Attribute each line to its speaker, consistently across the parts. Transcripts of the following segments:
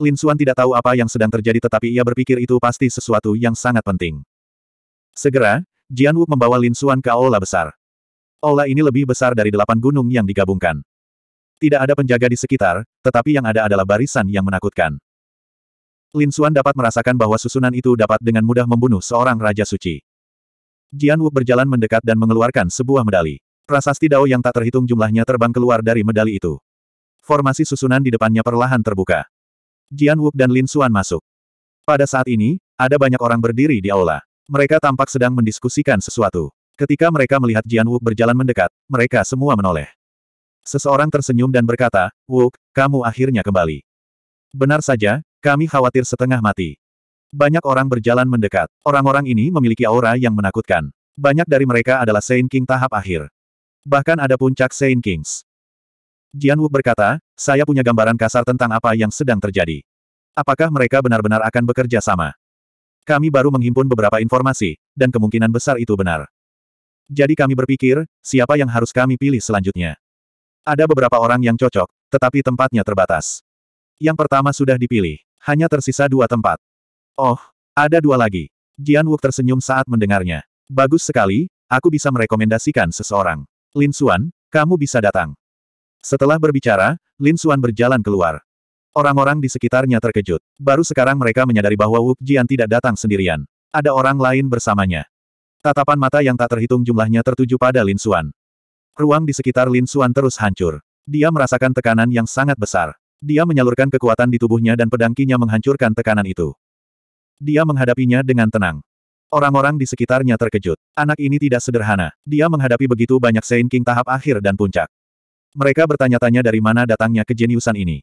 Speaker 1: Lin Suan tidak tahu apa yang sedang terjadi tetapi ia berpikir itu pasti sesuatu yang sangat penting. Segera, Jian Wu membawa Lin Suan ke aula besar. Aula ini lebih besar dari delapan gunung yang digabungkan. Tidak ada penjaga di sekitar, tetapi yang ada adalah barisan yang menakutkan. Lin Suan dapat merasakan bahwa susunan itu dapat dengan mudah membunuh seorang Raja Suci. Jian Wu berjalan mendekat dan mengeluarkan sebuah medali. Prasasti Dao yang tak terhitung jumlahnya terbang keluar dari medali itu. Formasi susunan di depannya perlahan terbuka. Jian Wuk dan Lin Suan masuk. Pada saat ini, ada banyak orang berdiri di aula. Mereka tampak sedang mendiskusikan sesuatu. Ketika mereka melihat Jian Wuk berjalan mendekat, mereka semua menoleh. Seseorang tersenyum dan berkata, Wuk, kamu akhirnya kembali. Benar saja, kami khawatir setengah mati. Banyak orang berjalan mendekat. Orang-orang ini memiliki aura yang menakutkan. Banyak dari mereka adalah Saint King tahap akhir. Bahkan ada puncak Saint Kings. Jian Wuk berkata, saya punya gambaran kasar tentang apa yang sedang terjadi. Apakah mereka benar-benar akan bekerja sama? Kami baru menghimpun beberapa informasi, dan kemungkinan besar itu benar. Jadi kami berpikir, siapa yang harus kami pilih selanjutnya? Ada beberapa orang yang cocok, tetapi tempatnya terbatas. Yang pertama sudah dipilih. Hanya tersisa dua tempat. Oh, ada dua lagi. Jian Wuk tersenyum saat mendengarnya. Bagus sekali, aku bisa merekomendasikan seseorang. Lin Xuan, kamu bisa datang. Setelah berbicara, Lin Xuan berjalan keluar. Orang-orang di sekitarnya terkejut. Baru sekarang mereka menyadari bahwa Wu Jian tidak datang sendirian. Ada orang lain bersamanya. Tatapan mata yang tak terhitung jumlahnya tertuju pada Lin Xuan. Ruang di sekitar Lin Xuan terus hancur. Dia merasakan tekanan yang sangat besar. Dia menyalurkan kekuatan di tubuhnya dan pedangkinya menghancurkan tekanan itu. Dia menghadapinya dengan tenang. Orang-orang di sekitarnya terkejut. Anak ini tidak sederhana. Dia menghadapi begitu banyak Sein King tahap akhir dan puncak. Mereka bertanya-tanya dari mana datangnya kejeniusan ini.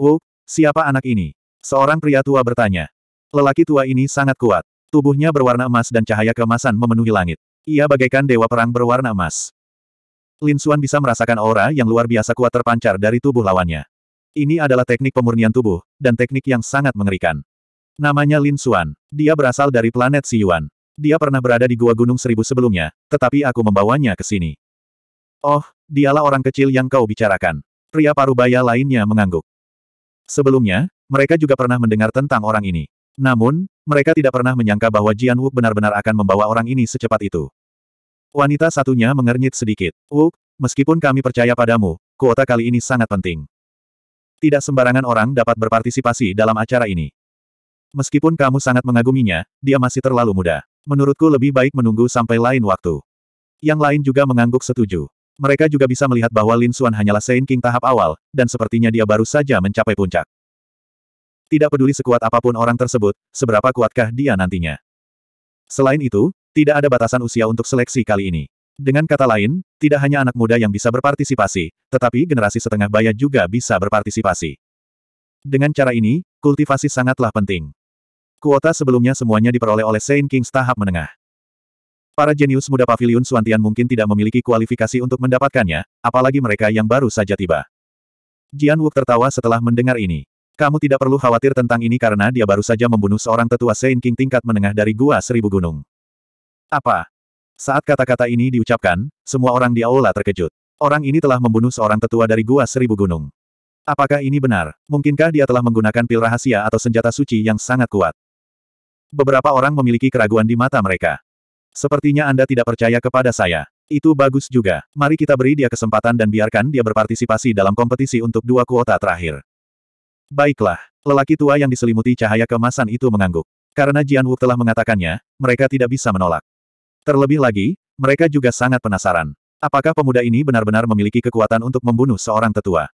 Speaker 1: Oh, siapa anak ini? Seorang pria tua bertanya. Lelaki tua ini sangat kuat. Tubuhnya berwarna emas dan cahaya kemasan memenuhi langit. Ia bagaikan dewa perang berwarna emas. Lin Xuan bisa merasakan aura yang luar biasa kuat terpancar dari tubuh lawannya. Ini adalah teknik pemurnian tubuh, dan teknik yang sangat mengerikan. Namanya Lin Xuan. Dia berasal dari planet Si Yuan. Dia pernah berada di Gua Gunung Seribu sebelumnya, tetapi aku membawanya ke sini. Oh, dialah orang kecil yang kau bicarakan. Pria parubaya lainnya mengangguk. Sebelumnya, mereka juga pernah mendengar tentang orang ini. Namun, mereka tidak pernah menyangka bahwa Jian Wuk benar-benar akan membawa orang ini secepat itu. Wanita satunya mengernyit sedikit. Wuk, meskipun kami percaya padamu, kuota kali ini sangat penting. Tidak sembarangan orang dapat berpartisipasi dalam acara ini. Meskipun kamu sangat mengaguminya, dia masih terlalu muda. Menurutku lebih baik menunggu sampai lain waktu. Yang lain juga mengangguk setuju. Mereka juga bisa melihat bahwa Lin Xuan hanyalah Saint King tahap awal, dan sepertinya dia baru saja mencapai puncak. Tidak peduli sekuat apapun orang tersebut, seberapa kuatkah dia nantinya. Selain itu, tidak ada batasan usia untuk seleksi kali ini. Dengan kata lain, tidak hanya anak muda yang bisa berpartisipasi, tetapi generasi setengah baya juga bisa berpartisipasi. Dengan cara ini, kultivasi sangatlah penting. Kuota sebelumnya semuanya diperoleh oleh Saint King tahap menengah. Para jenius muda pavilion Suantian mungkin tidak memiliki kualifikasi untuk mendapatkannya, apalagi mereka yang baru saja tiba. Jian Wuk tertawa setelah mendengar ini. Kamu tidak perlu khawatir tentang ini karena dia baru saja membunuh seorang tetua Saint King tingkat menengah dari Gua Seribu Gunung. Apa? Saat kata-kata ini diucapkan, semua orang di aula terkejut. Orang ini telah membunuh seorang tetua dari Gua Seribu Gunung. Apakah ini benar? Mungkinkah dia telah menggunakan pil rahasia atau senjata suci yang sangat kuat? Beberapa orang memiliki keraguan di mata mereka. Sepertinya Anda tidak percaya kepada saya. Itu bagus juga. Mari kita beri dia kesempatan dan biarkan dia berpartisipasi dalam kompetisi untuk dua kuota terakhir. Baiklah. Lelaki tua yang diselimuti cahaya kemasan itu mengangguk. Karena Jian Wu telah mengatakannya, mereka tidak bisa menolak. Terlebih lagi, mereka juga sangat penasaran. Apakah pemuda ini benar-benar memiliki kekuatan untuk membunuh seorang tetua?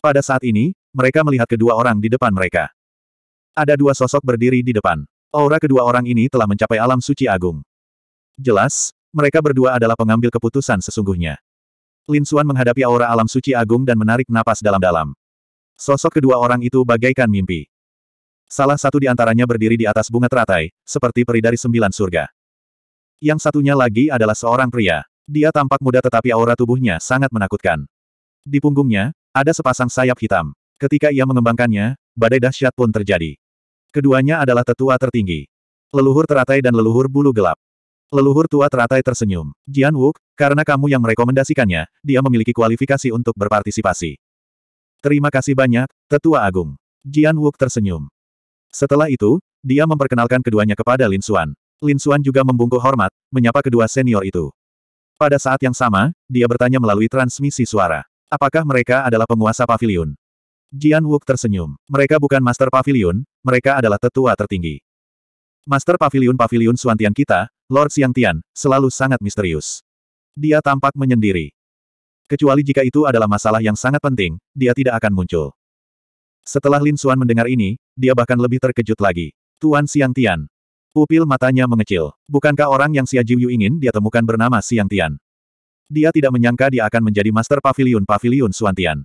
Speaker 1: Pada saat ini, mereka melihat kedua orang di depan mereka. Ada dua sosok berdiri di depan. Aura kedua orang ini telah mencapai alam suci agung. Jelas, mereka berdua adalah pengambil keputusan sesungguhnya. Lin Suan menghadapi aura alam suci agung dan menarik napas dalam-dalam. Sosok kedua orang itu bagaikan mimpi. Salah satu di antaranya berdiri di atas bunga teratai, seperti peri dari sembilan surga. Yang satunya lagi adalah seorang pria. Dia tampak muda tetapi aura tubuhnya sangat menakutkan. Di punggungnya, ada sepasang sayap hitam. Ketika ia mengembangkannya, badai dahsyat pun terjadi. Keduanya adalah tetua tertinggi. Leluhur teratai dan leluhur bulu gelap. Leluhur tua teratai tersenyum. Jian Wuk, karena kamu yang merekomendasikannya, dia memiliki kualifikasi untuk berpartisipasi. Terima kasih banyak, Tetua Agung. Jian Wuk tersenyum. Setelah itu, dia memperkenalkan keduanya kepada Lin Xuan. Lin Xuan juga membungkuk hormat, menyapa kedua senior itu. Pada saat yang sama, dia bertanya melalui transmisi suara. Apakah mereka adalah penguasa pavilion? Jian Wuk tersenyum. Mereka bukan master pavilion, mereka adalah tetua tertinggi. Master Pavilion Pavilion Suantian kita, Lord Tian, selalu sangat misterius. Dia tampak menyendiri. Kecuali jika itu adalah masalah yang sangat penting, dia tidak akan muncul. Setelah Lin Xuan mendengar ini, dia bahkan lebih terkejut lagi. Tuan Tian. Pupil matanya mengecil. Bukankah orang yang Xia Jiu ingin dia temukan bernama Tian? Dia tidak menyangka dia akan menjadi Master Pavilion Pavilion Suantian.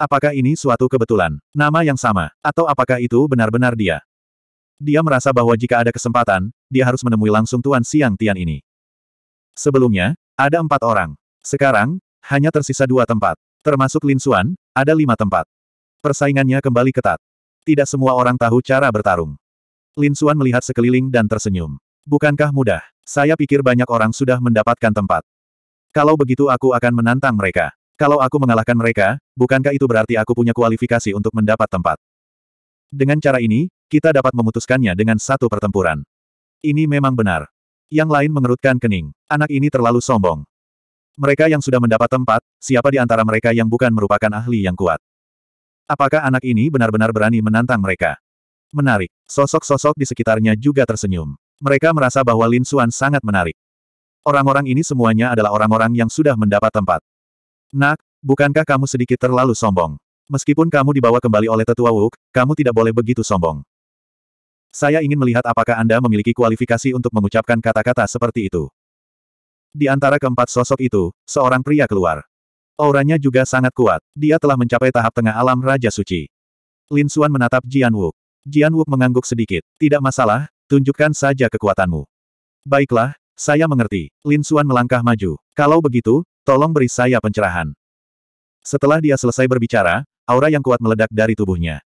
Speaker 1: Apakah ini suatu kebetulan? Nama yang sama? Atau apakah itu benar-benar dia? Dia merasa bahwa jika ada kesempatan, dia harus menemui langsung Tuan Siang Tian ini. Sebelumnya, ada empat orang. Sekarang, hanya tersisa dua tempat. Termasuk Lin Xuan, ada lima tempat. Persaingannya kembali ketat. Tidak semua orang tahu cara bertarung. Lin Xuan melihat sekeliling dan tersenyum. Bukankah mudah? Saya pikir banyak orang sudah mendapatkan tempat. Kalau begitu aku akan menantang mereka. Kalau aku mengalahkan mereka, bukankah itu berarti aku punya kualifikasi untuk mendapat tempat? Dengan cara ini, kita dapat memutuskannya dengan satu pertempuran. Ini memang benar. Yang lain mengerutkan kening. Anak ini terlalu sombong. Mereka yang sudah mendapat tempat, siapa di antara mereka yang bukan merupakan ahli yang kuat? Apakah anak ini benar-benar berani menantang mereka? Menarik. Sosok-sosok di sekitarnya juga tersenyum. Mereka merasa bahwa Lin Suan sangat menarik. Orang-orang ini semuanya adalah orang-orang yang sudah mendapat tempat. Nak, bukankah kamu sedikit terlalu sombong? Meskipun kamu dibawa kembali oleh tetua Wuk, kamu tidak boleh begitu sombong. Saya ingin melihat apakah Anda memiliki kualifikasi untuk mengucapkan kata-kata seperti itu. Di antara keempat sosok itu, seorang pria keluar. Auranya juga sangat kuat. Dia telah mencapai tahap tengah alam Raja Suci. Lin Xuan menatap Jian Wuk. Jian Wuk mengangguk sedikit. Tidak masalah, tunjukkan saja kekuatanmu. Baiklah, saya mengerti. Lin Xuan melangkah maju. Kalau begitu, tolong beri saya pencerahan. Setelah dia selesai berbicara, aura yang kuat meledak dari tubuhnya.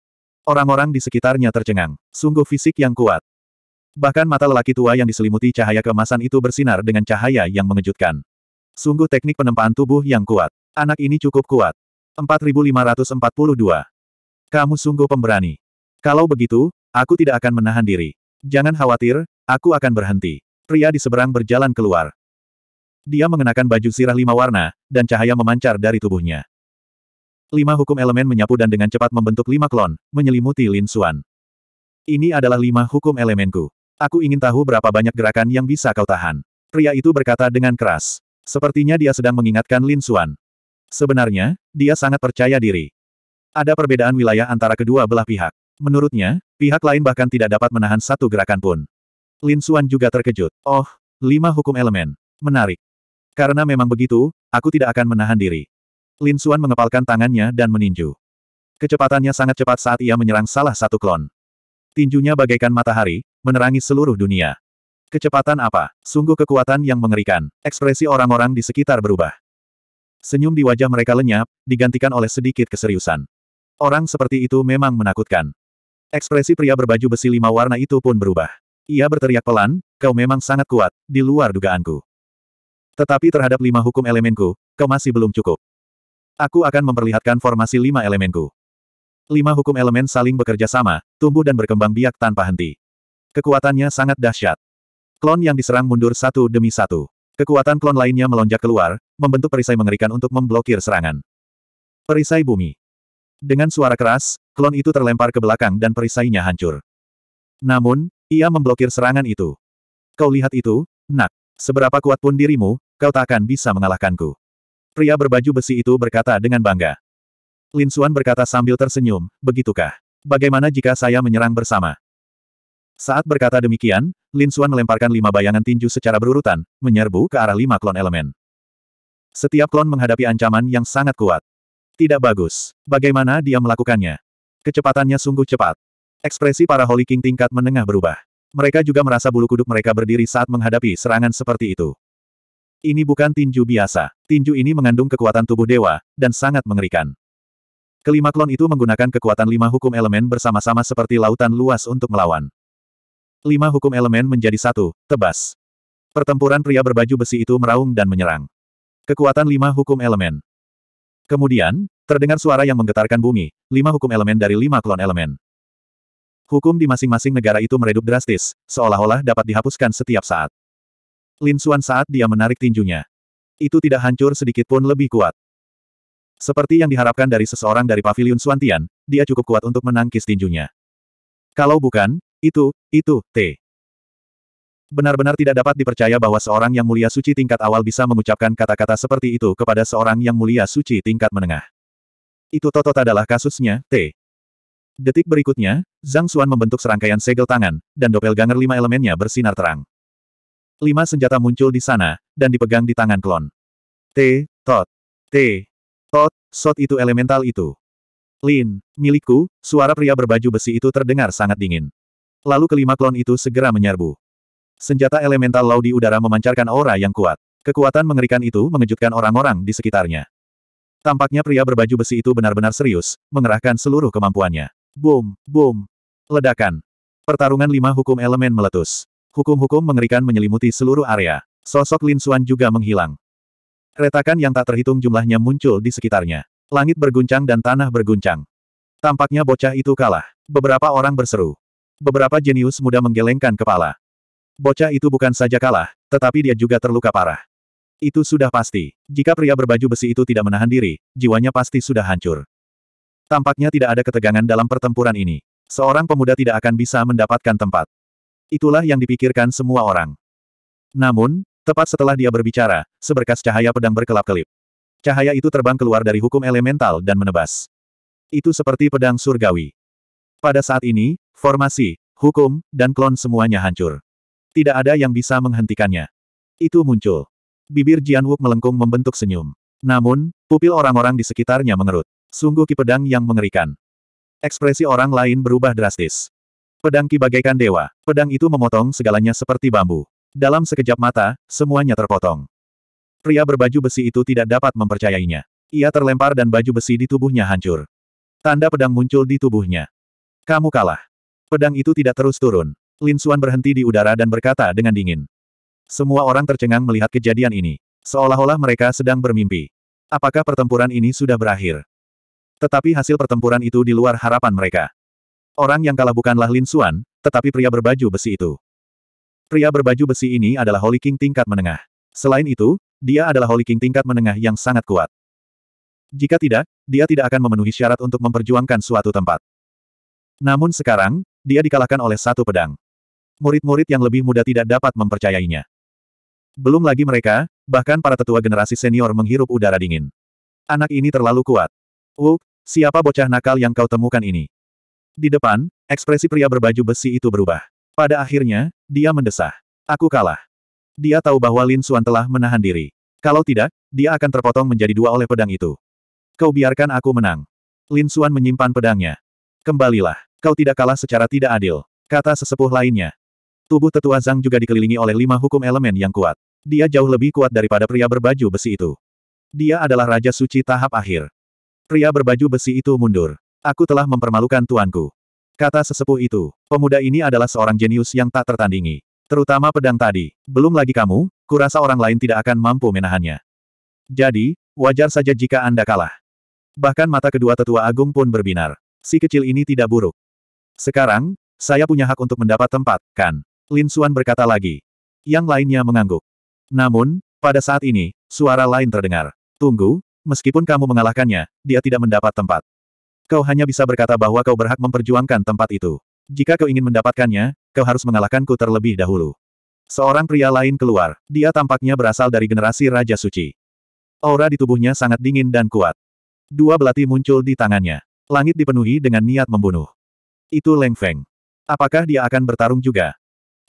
Speaker 1: Orang-orang di sekitarnya tercengang. Sungguh fisik yang kuat. Bahkan mata lelaki tua yang diselimuti cahaya kemasan itu bersinar dengan cahaya yang mengejutkan. Sungguh teknik penempaan tubuh yang kuat. Anak ini cukup kuat. 4542. Kamu sungguh pemberani. Kalau begitu, aku tidak akan menahan diri. Jangan khawatir, aku akan berhenti. Pria di seberang berjalan keluar. Dia mengenakan baju sirah lima warna, dan cahaya memancar dari tubuhnya. Lima hukum elemen menyapu dan dengan cepat membentuk lima klon, menyelimuti Lin Xuan. Ini adalah lima hukum elemenku. Aku ingin tahu berapa banyak gerakan yang bisa kau tahan. Pria itu berkata dengan keras. Sepertinya dia sedang mengingatkan Lin Xuan. Sebenarnya, dia sangat percaya diri. Ada perbedaan wilayah antara kedua belah pihak. Menurutnya, pihak lain bahkan tidak dapat menahan satu gerakan pun. Lin Xuan juga terkejut. Oh, lima hukum elemen. Menarik. Karena memang begitu, aku tidak akan menahan diri. Lin Suan mengepalkan tangannya dan meninju. Kecepatannya sangat cepat saat ia menyerang salah satu klon. Tinjunya bagaikan matahari, menerangi seluruh dunia. Kecepatan apa? Sungguh kekuatan yang mengerikan. Ekspresi orang-orang di sekitar berubah. Senyum di wajah mereka lenyap, digantikan oleh sedikit keseriusan. Orang seperti itu memang menakutkan. Ekspresi pria berbaju besi lima warna itu pun berubah. Ia berteriak pelan, kau memang sangat kuat, di luar dugaanku. Tetapi terhadap lima hukum elemenku, kau masih belum cukup. Aku akan memperlihatkan formasi lima elemenku. Lima hukum elemen saling bekerja sama, tumbuh dan berkembang biak tanpa henti. Kekuatannya sangat dahsyat. Klon yang diserang mundur satu demi satu. Kekuatan klon lainnya melonjak keluar, membentuk perisai mengerikan untuk memblokir serangan. Perisai bumi. Dengan suara keras, klon itu terlempar ke belakang dan perisainya hancur. Namun, ia memblokir serangan itu. Kau lihat itu, nak. Seberapa kuat pun dirimu, kau tak akan bisa mengalahkanku. Pria berbaju besi itu berkata dengan bangga. Lin Xuan berkata sambil tersenyum, begitukah? Bagaimana jika saya menyerang bersama? Saat berkata demikian, Lin Xuan melemparkan lima bayangan tinju secara berurutan, menyerbu ke arah lima klon elemen. Setiap klon menghadapi ancaman yang sangat kuat. Tidak bagus. Bagaimana dia melakukannya? Kecepatannya sungguh cepat. Ekspresi para Holy King tingkat menengah berubah. Mereka juga merasa bulu kuduk mereka berdiri saat menghadapi serangan seperti itu. Ini bukan tinju biasa. Tinju ini mengandung kekuatan tubuh dewa, dan sangat mengerikan. Kelima klon itu menggunakan kekuatan lima hukum elemen bersama-sama seperti lautan luas untuk melawan. Lima hukum elemen menjadi satu, tebas. Pertempuran pria berbaju besi itu meraung dan menyerang. Kekuatan lima hukum elemen. Kemudian, terdengar suara yang menggetarkan bumi, lima hukum elemen dari lima klon elemen. Hukum di masing-masing negara itu meredup drastis, seolah-olah dapat dihapuskan setiap saat. Lin Xuan saat dia menarik tinjunya. Itu tidak hancur sedikit pun lebih kuat. Seperti yang diharapkan dari seseorang dari pavilion Tian, dia cukup kuat untuk menangkis tinjunya. Kalau bukan, itu, itu, T. Benar-benar tidak dapat dipercaya bahwa seorang yang mulia suci tingkat awal bisa mengucapkan kata-kata seperti itu kepada seorang yang mulia suci tingkat menengah. Itu totot adalah kasusnya, T. Detik berikutnya, Zhang Xuan membentuk serangkaian segel tangan, dan dopel doppelganger lima elemennya bersinar terang. Lima senjata muncul di sana, dan dipegang di tangan klon. T, Tot. T, Tot, Sot itu elemental itu. Lin, milikku, suara pria berbaju besi itu terdengar sangat dingin. Lalu kelima klon itu segera menyerbu. Senjata elemental lau di udara memancarkan aura yang kuat. Kekuatan mengerikan itu mengejutkan orang-orang di sekitarnya. Tampaknya pria berbaju besi itu benar-benar serius, mengerahkan seluruh kemampuannya. Boom, boom. Ledakan. Pertarungan lima hukum elemen meletus. Hukum-hukum mengerikan menyelimuti seluruh area. Sosok Lin Xuan juga menghilang. Retakan yang tak terhitung jumlahnya muncul di sekitarnya. Langit berguncang dan tanah berguncang. Tampaknya bocah itu kalah. Beberapa orang berseru. Beberapa jenius muda menggelengkan kepala. Bocah itu bukan saja kalah, tetapi dia juga terluka parah. Itu sudah pasti. Jika pria berbaju besi itu tidak menahan diri, jiwanya pasti sudah hancur. Tampaknya tidak ada ketegangan dalam pertempuran ini. Seorang pemuda tidak akan bisa mendapatkan tempat. Itulah yang dipikirkan semua orang. Namun, tepat setelah dia berbicara, seberkas cahaya pedang berkelap-kelip. Cahaya itu terbang keluar dari hukum elemental dan menebas. Itu seperti pedang surgawi. Pada saat ini, formasi, hukum, dan klon semuanya hancur. Tidak ada yang bisa menghentikannya. Itu muncul. Bibir Wuk melengkung membentuk senyum. Namun, pupil orang-orang di sekitarnya mengerut. Sungguh ki pedang yang mengerikan. Ekspresi orang lain berubah drastis. Pedang Ki bagaikan dewa, pedang itu memotong segalanya seperti bambu. Dalam sekejap mata, semuanya terpotong. Pria berbaju besi itu tidak dapat mempercayainya. Ia terlempar dan baju besi di tubuhnya hancur. Tanda pedang muncul di tubuhnya. Kamu kalah. Pedang itu tidak terus turun. Lin Suan berhenti di udara dan berkata dengan dingin. Semua orang tercengang melihat kejadian ini. Seolah-olah mereka sedang bermimpi. Apakah pertempuran ini sudah berakhir? Tetapi hasil pertempuran itu di luar harapan mereka. Orang yang kalah bukanlah Lin Xuan, tetapi pria berbaju besi itu. Pria berbaju besi ini adalah Holy King tingkat menengah. Selain itu, dia adalah Holy King tingkat menengah yang sangat kuat. Jika tidak, dia tidak akan memenuhi syarat untuk memperjuangkan suatu tempat. Namun sekarang, dia dikalahkan oleh satu pedang. Murid-murid yang lebih muda tidak dapat mempercayainya. Belum lagi mereka, bahkan para tetua generasi senior menghirup udara dingin. Anak ini terlalu kuat. Wu, siapa bocah nakal yang kau temukan ini? Di depan, ekspresi pria berbaju besi itu berubah. Pada akhirnya, dia mendesah. Aku kalah. Dia tahu bahwa Lin Suan telah menahan diri. Kalau tidak, dia akan terpotong menjadi dua oleh pedang itu. Kau biarkan aku menang. Lin Suan menyimpan pedangnya. Kembalilah. Kau tidak kalah secara tidak adil. Kata sesepuh lainnya. Tubuh tetua Zhang juga dikelilingi oleh lima hukum elemen yang kuat. Dia jauh lebih kuat daripada pria berbaju besi itu. Dia adalah Raja Suci tahap akhir. Pria berbaju besi itu mundur. Aku telah mempermalukan tuanku. Kata sesepuh itu, pemuda ini adalah seorang jenius yang tak tertandingi. Terutama pedang tadi. Belum lagi kamu, kurasa orang lain tidak akan mampu menahannya. Jadi, wajar saja jika Anda kalah. Bahkan mata kedua tetua agung pun berbinar. Si kecil ini tidak buruk. Sekarang, saya punya hak untuk mendapat tempat, kan? Lin Suan berkata lagi. Yang lainnya mengangguk. Namun, pada saat ini, suara lain terdengar. Tunggu, meskipun kamu mengalahkannya, dia tidak mendapat tempat. Kau hanya bisa berkata bahwa kau berhak memperjuangkan tempat itu. Jika kau ingin mendapatkannya, kau harus mengalahkanku terlebih dahulu. Seorang pria lain keluar. Dia tampaknya berasal dari generasi Raja Suci. Aura di tubuhnya sangat dingin dan kuat. Dua belati muncul di tangannya. Langit dipenuhi dengan niat membunuh. Itu Leng Feng. Apakah dia akan bertarung juga?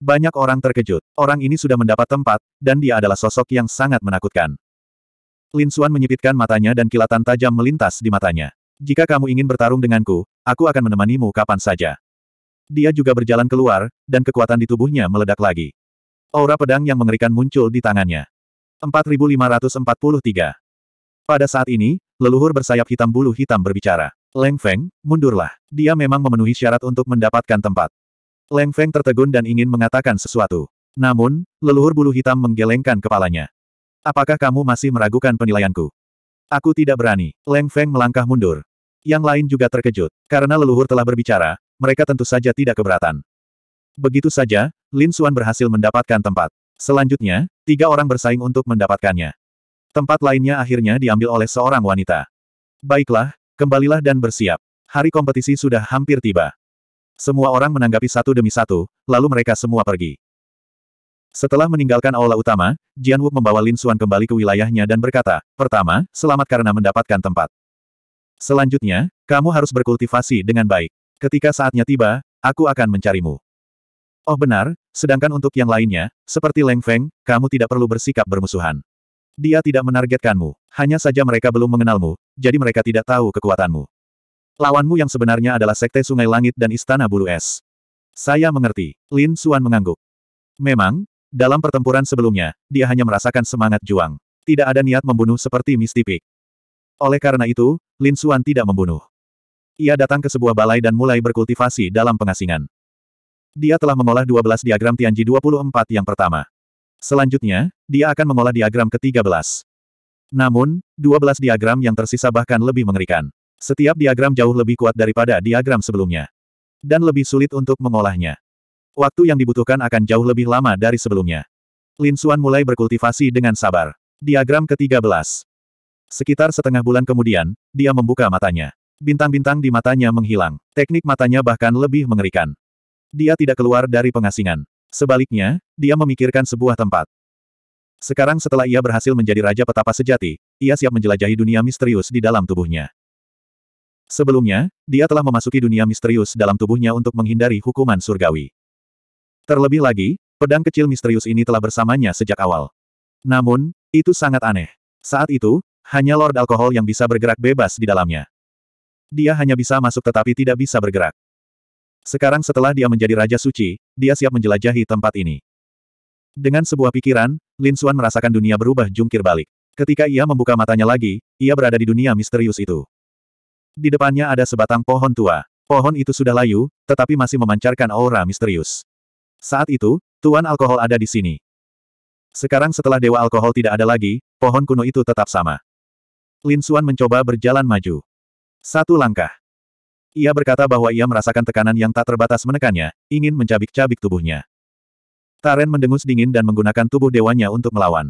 Speaker 1: Banyak orang terkejut. Orang ini sudah mendapat tempat, dan dia adalah sosok yang sangat menakutkan. Lin Xuan menyipitkan matanya dan kilatan tajam melintas di matanya. Jika kamu ingin bertarung denganku, aku akan menemanimu kapan saja. Dia juga berjalan keluar, dan kekuatan di tubuhnya meledak lagi. Aura pedang yang mengerikan muncul di tangannya. 4543 Pada saat ini, leluhur bersayap hitam bulu hitam berbicara. Leng Feng, mundurlah. Dia memang memenuhi syarat untuk mendapatkan tempat. Leng Feng tertegun dan ingin mengatakan sesuatu. Namun, leluhur bulu hitam menggelengkan kepalanya. Apakah kamu masih meragukan penilaianku? Aku tidak berani. Leng Feng melangkah mundur. Yang lain juga terkejut. Karena leluhur telah berbicara, mereka tentu saja tidak keberatan. Begitu saja, Lin Xuan berhasil mendapatkan tempat. Selanjutnya, tiga orang bersaing untuk mendapatkannya. Tempat lainnya akhirnya diambil oleh seorang wanita. Baiklah, kembalilah dan bersiap. Hari kompetisi sudah hampir tiba. Semua orang menanggapi satu demi satu, lalu mereka semua pergi. Setelah meninggalkan aula utama, Jian Wuk membawa Lin Xuan kembali ke wilayahnya dan berkata, pertama, selamat karena mendapatkan tempat. Selanjutnya, kamu harus berkultivasi dengan baik. Ketika saatnya tiba, aku akan mencarimu. Oh benar, sedangkan untuk yang lainnya, seperti Leng Feng, kamu tidak perlu bersikap bermusuhan. Dia tidak menargetkanmu, hanya saja mereka belum mengenalmu, jadi mereka tidak tahu kekuatanmu. Lawanmu yang sebenarnya adalah Sekte Sungai Langit dan Istana Bulu Es. Saya mengerti, Lin Suan mengangguk. Memang, dalam pertempuran sebelumnya, dia hanya merasakan semangat juang. Tidak ada niat membunuh seperti Misty Peak. Oleh karena itu, Lin Suan tidak membunuh. Ia datang ke sebuah balai dan mulai berkultivasi dalam pengasingan. Dia telah mengolah 12 diagram Tianji 24 yang pertama. Selanjutnya, dia akan mengolah diagram ke-13. Namun, 12 diagram yang tersisa bahkan lebih mengerikan. Setiap diagram jauh lebih kuat daripada diagram sebelumnya. Dan lebih sulit untuk mengolahnya. Waktu yang dibutuhkan akan jauh lebih lama dari sebelumnya. Lin Suan mulai berkultivasi dengan sabar. Diagram ke-13. Sekitar setengah bulan kemudian, dia membuka matanya. Bintang-bintang di matanya menghilang. Teknik matanya bahkan lebih mengerikan. Dia tidak keluar dari pengasingan. Sebaliknya, dia memikirkan sebuah tempat. Sekarang setelah ia berhasil menjadi Raja Petapa Sejati, ia siap menjelajahi dunia misterius di dalam tubuhnya. Sebelumnya, dia telah memasuki dunia misterius dalam tubuhnya untuk menghindari hukuman surgawi. Terlebih lagi, pedang kecil misterius ini telah bersamanya sejak awal. Namun, itu sangat aneh. Saat itu, hanya Lord Alkohol yang bisa bergerak bebas di dalamnya. Dia hanya bisa masuk tetapi tidak bisa bergerak. Sekarang setelah dia menjadi Raja Suci, dia siap menjelajahi tempat ini. Dengan sebuah pikiran, Lin Xuan merasakan dunia berubah jungkir balik. Ketika ia membuka matanya lagi, ia berada di dunia misterius itu. Di depannya ada sebatang pohon tua. Pohon itu sudah layu, tetapi masih memancarkan aura misterius. Saat itu, Tuan Alkohol ada di sini. Sekarang setelah Dewa Alkohol tidak ada lagi, pohon kuno itu tetap sama. Lin Xuan mencoba berjalan maju. Satu langkah. Ia berkata bahwa ia merasakan tekanan yang tak terbatas menekannya, ingin mencabik-cabik tubuhnya. Taren mendengus dingin dan menggunakan tubuh dewanya untuk melawan.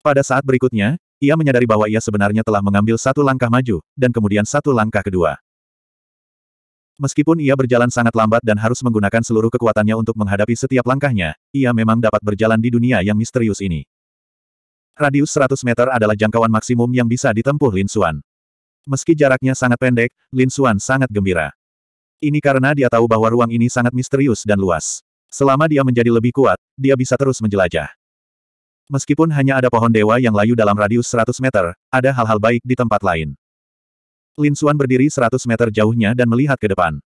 Speaker 1: Pada saat berikutnya, ia menyadari bahwa ia sebenarnya telah mengambil satu langkah maju, dan kemudian satu langkah kedua. Meskipun ia berjalan sangat lambat dan harus menggunakan seluruh kekuatannya untuk menghadapi setiap langkahnya, ia memang dapat berjalan di dunia yang misterius ini. Radius 100 meter adalah jangkauan maksimum yang bisa ditempuh Lin Xuan. Meski jaraknya sangat pendek, Lin Xuan sangat gembira. Ini karena dia tahu bahwa ruang ini sangat misterius dan luas. Selama dia menjadi lebih kuat, dia bisa terus menjelajah. Meskipun hanya ada pohon dewa yang layu dalam radius 100 meter, ada hal-hal baik di tempat lain. Lin Xuan berdiri 100 meter jauhnya dan melihat ke depan.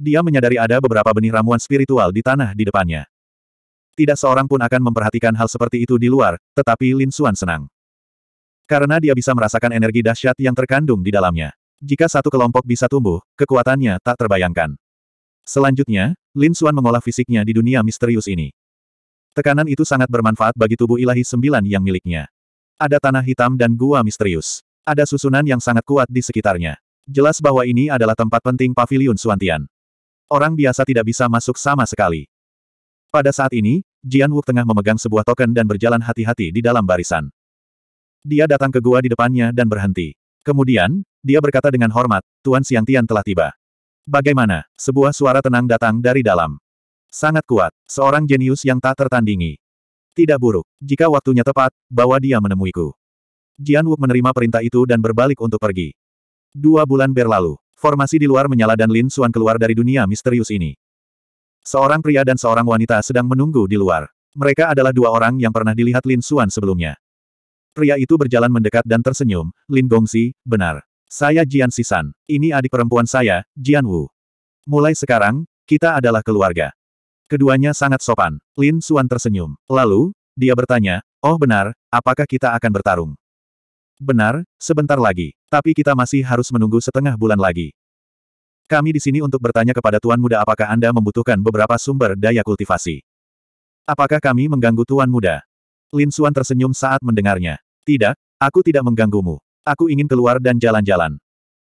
Speaker 1: Dia menyadari ada beberapa benih ramuan spiritual di tanah di depannya. Tidak seorang pun akan memperhatikan hal seperti itu di luar, tetapi Lin Xuan senang. Karena dia bisa merasakan energi dahsyat yang terkandung di dalamnya. Jika satu kelompok bisa tumbuh, kekuatannya tak terbayangkan. Selanjutnya, Lin Xuan mengolah fisiknya di dunia misterius ini. Tekanan itu sangat bermanfaat bagi tubuh ilahi sembilan yang miliknya. Ada tanah hitam dan gua misterius. Ada susunan yang sangat kuat di sekitarnya. Jelas bahwa ini adalah tempat penting pavilion Suantian. Orang biasa tidak bisa masuk sama sekali. Pada saat ini, Jian Wu tengah memegang sebuah token dan berjalan hati-hati di dalam barisan. Dia datang ke gua di depannya dan berhenti. Kemudian, dia berkata dengan hormat, Tuan Siang Tian telah tiba. Bagaimana? Sebuah suara tenang datang dari dalam. Sangat kuat, seorang jenius yang tak tertandingi. Tidak buruk, jika waktunya tepat, bawa dia menemuiku. Jian Wu menerima perintah itu dan berbalik untuk pergi. Dua bulan berlalu, formasi di luar menyala dan Lin Xuan keluar dari dunia misterius ini. Seorang pria dan seorang wanita sedang menunggu di luar. Mereka adalah dua orang yang pernah dilihat Lin Xuan sebelumnya. Pria itu berjalan mendekat dan tersenyum, Lin Gongzi, benar. Saya Jian Sisan, ini adik perempuan saya, Jian Wu. Mulai sekarang, kita adalah keluarga. Keduanya sangat sopan. Lin Xuan tersenyum. Lalu, dia bertanya, oh benar, apakah kita akan bertarung? Benar, sebentar lagi. Tapi kita masih harus menunggu setengah bulan lagi. Kami di sini untuk bertanya kepada Tuan Muda apakah Anda membutuhkan beberapa sumber daya kultivasi. Apakah kami mengganggu Tuan Muda? Lin Suan tersenyum saat mendengarnya. Tidak, aku tidak mengganggumu. Aku ingin keluar dan jalan-jalan.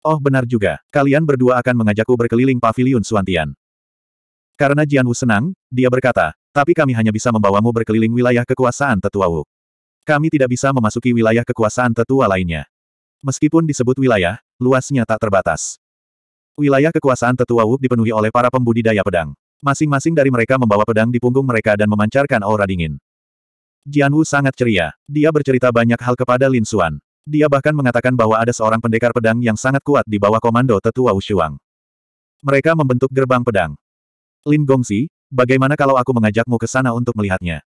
Speaker 1: Oh benar juga, kalian berdua akan mengajakku berkeliling paviliun Suantian. Karena Jian Wu senang, dia berkata, tapi kami hanya bisa membawamu berkeliling wilayah kekuasaan Tetua Wu. Kami tidak bisa memasuki wilayah kekuasaan tetua lainnya. Meskipun disebut wilayah, luasnya tak terbatas. Wilayah kekuasaan tetua Wu dipenuhi oleh para pembudidaya pedang. Masing-masing dari mereka membawa pedang di punggung mereka dan memancarkan aura dingin. Jian Wu sangat ceria. Dia bercerita banyak hal kepada Lin Xuan. Dia bahkan mengatakan bahwa ada seorang pendekar pedang yang sangat kuat di bawah komando tetua Wu Wushuang. Mereka membentuk gerbang pedang. Lin Gongsi, bagaimana kalau aku mengajakmu ke sana untuk melihatnya?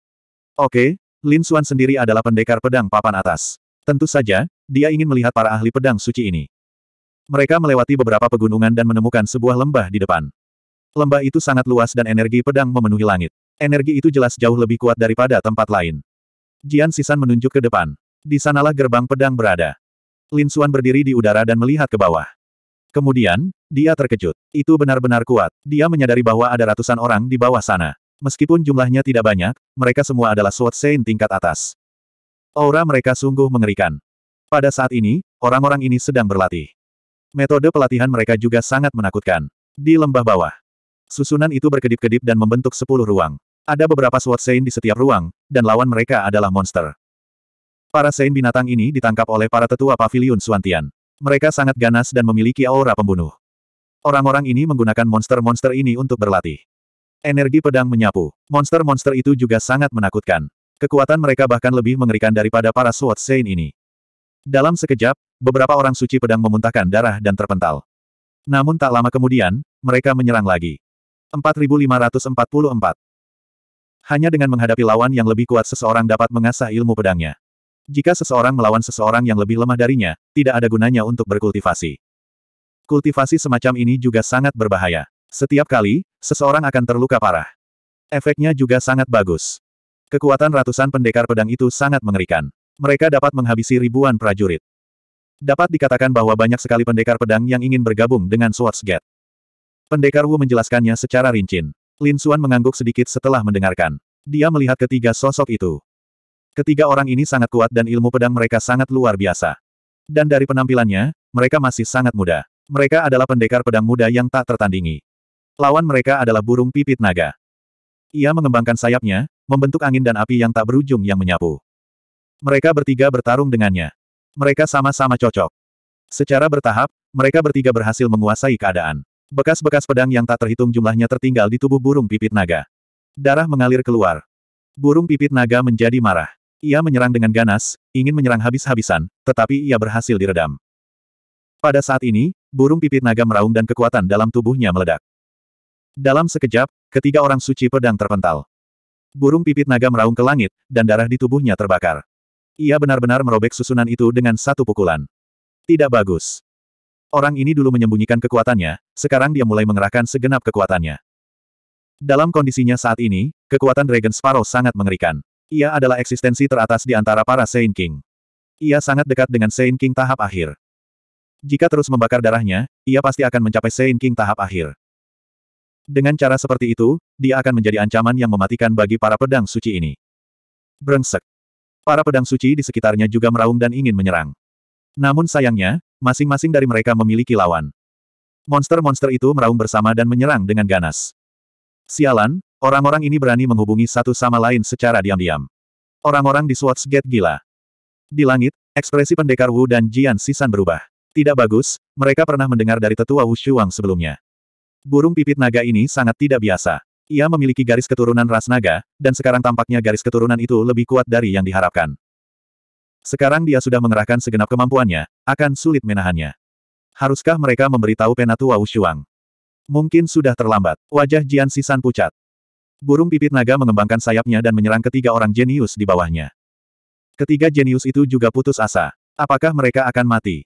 Speaker 1: Oke, Lin Xuan sendiri adalah pendekar pedang papan atas. Tentu saja, dia ingin melihat para ahli pedang suci ini. Mereka melewati beberapa pegunungan dan menemukan sebuah lembah di depan. Lembah itu sangat luas dan energi pedang memenuhi langit. Energi itu jelas jauh lebih kuat daripada tempat lain. Jian Sisan menunjuk ke depan. Di sanalah gerbang pedang berada. Lin Xuan berdiri di udara dan melihat ke bawah. Kemudian, dia terkejut. Itu benar-benar kuat. Dia menyadari bahwa ada ratusan orang di bawah sana. Meskipun jumlahnya tidak banyak, mereka semua adalah Sword Saint tingkat atas. Aura mereka sungguh mengerikan. Pada saat ini, orang-orang ini sedang berlatih. Metode pelatihan mereka juga sangat menakutkan. Di lembah bawah. Susunan itu berkedip-kedip dan membentuk sepuluh ruang. Ada beberapa Sword Sein di setiap ruang, dan lawan mereka adalah monster. Para Sein binatang ini ditangkap oleh para tetua pavilion Suantian. Mereka sangat ganas dan memiliki aura pembunuh. Orang-orang ini menggunakan monster-monster ini untuk berlatih. Energi pedang menyapu. Monster-monster itu juga sangat menakutkan. Kekuatan mereka bahkan lebih mengerikan daripada para Sword Sein ini. Dalam sekejap, beberapa orang suci pedang memuntahkan darah dan terpental. Namun tak lama kemudian, mereka menyerang lagi. 4544 Hanya dengan menghadapi lawan yang lebih kuat seseorang dapat mengasah ilmu pedangnya. Jika seseorang melawan seseorang yang lebih lemah darinya, tidak ada gunanya untuk berkultivasi. Kultivasi semacam ini juga sangat berbahaya. Setiap kali, seseorang akan terluka parah. Efeknya juga sangat bagus. Kekuatan ratusan pendekar pedang itu sangat mengerikan. Mereka dapat menghabisi ribuan prajurit. Dapat dikatakan bahwa banyak sekali pendekar pedang yang ingin bergabung dengan Swords Gate. Pendekar Wu menjelaskannya secara rinci. Lin Xuan mengangguk sedikit setelah mendengarkan. Dia melihat ketiga sosok itu. Ketiga orang ini sangat kuat dan ilmu pedang mereka sangat luar biasa. Dan dari penampilannya, mereka masih sangat muda. Mereka adalah pendekar pedang muda yang tak tertandingi. Lawan mereka adalah burung pipit naga. Ia mengembangkan sayapnya, membentuk angin dan api yang tak berujung yang menyapu. Mereka bertiga bertarung dengannya. Mereka sama-sama cocok. Secara bertahap, mereka bertiga berhasil menguasai keadaan. Bekas-bekas pedang yang tak terhitung jumlahnya tertinggal di tubuh burung pipit naga. Darah mengalir keluar. Burung pipit naga menjadi marah. Ia menyerang dengan ganas, ingin menyerang habis-habisan, tetapi ia berhasil diredam. Pada saat ini, burung pipit naga meraung dan kekuatan dalam tubuhnya meledak. Dalam sekejap, ketiga orang suci pedang terpental. Burung pipit naga meraung ke langit, dan darah di tubuhnya terbakar. Ia benar-benar merobek susunan itu dengan satu pukulan. Tidak bagus. Orang ini dulu menyembunyikan kekuatannya, sekarang dia mulai mengerahkan segenap kekuatannya. Dalam kondisinya saat ini, kekuatan Dragon Sparrow sangat mengerikan. Ia adalah eksistensi teratas di antara para Saint King. Ia sangat dekat dengan Saint King tahap akhir. Jika terus membakar darahnya, ia pasti akan mencapai Saint King tahap akhir. Dengan cara seperti itu, dia akan menjadi ancaman yang mematikan bagi para pedang suci ini. Brengsek. Para pedang suci di sekitarnya juga meraung dan ingin menyerang. Namun sayangnya, masing-masing dari mereka memiliki lawan. Monster-monster itu meraung bersama dan menyerang dengan ganas. Sialan, orang-orang ini berani menghubungi satu sama lain secara diam-diam. Orang-orang di Swords Gate gila. Di langit, ekspresi pendekar Wu dan Jian Sisan berubah. Tidak bagus, mereka pernah mendengar dari tetua Wu Shuang sebelumnya. Burung pipit naga ini sangat tidak biasa. Ia memiliki garis keturunan ras naga, dan sekarang tampaknya garis keturunan itu lebih kuat dari yang diharapkan. Sekarang dia sudah mengerahkan segenap kemampuannya, akan sulit menahannya. Haruskah mereka memberitahu Penatua Wushuang? Mungkin sudah terlambat. Wajah Jian Sisan pucat. Burung pipit naga mengembangkan sayapnya dan menyerang ketiga orang jenius di bawahnya. Ketiga jenius itu juga putus asa. Apakah mereka akan mati?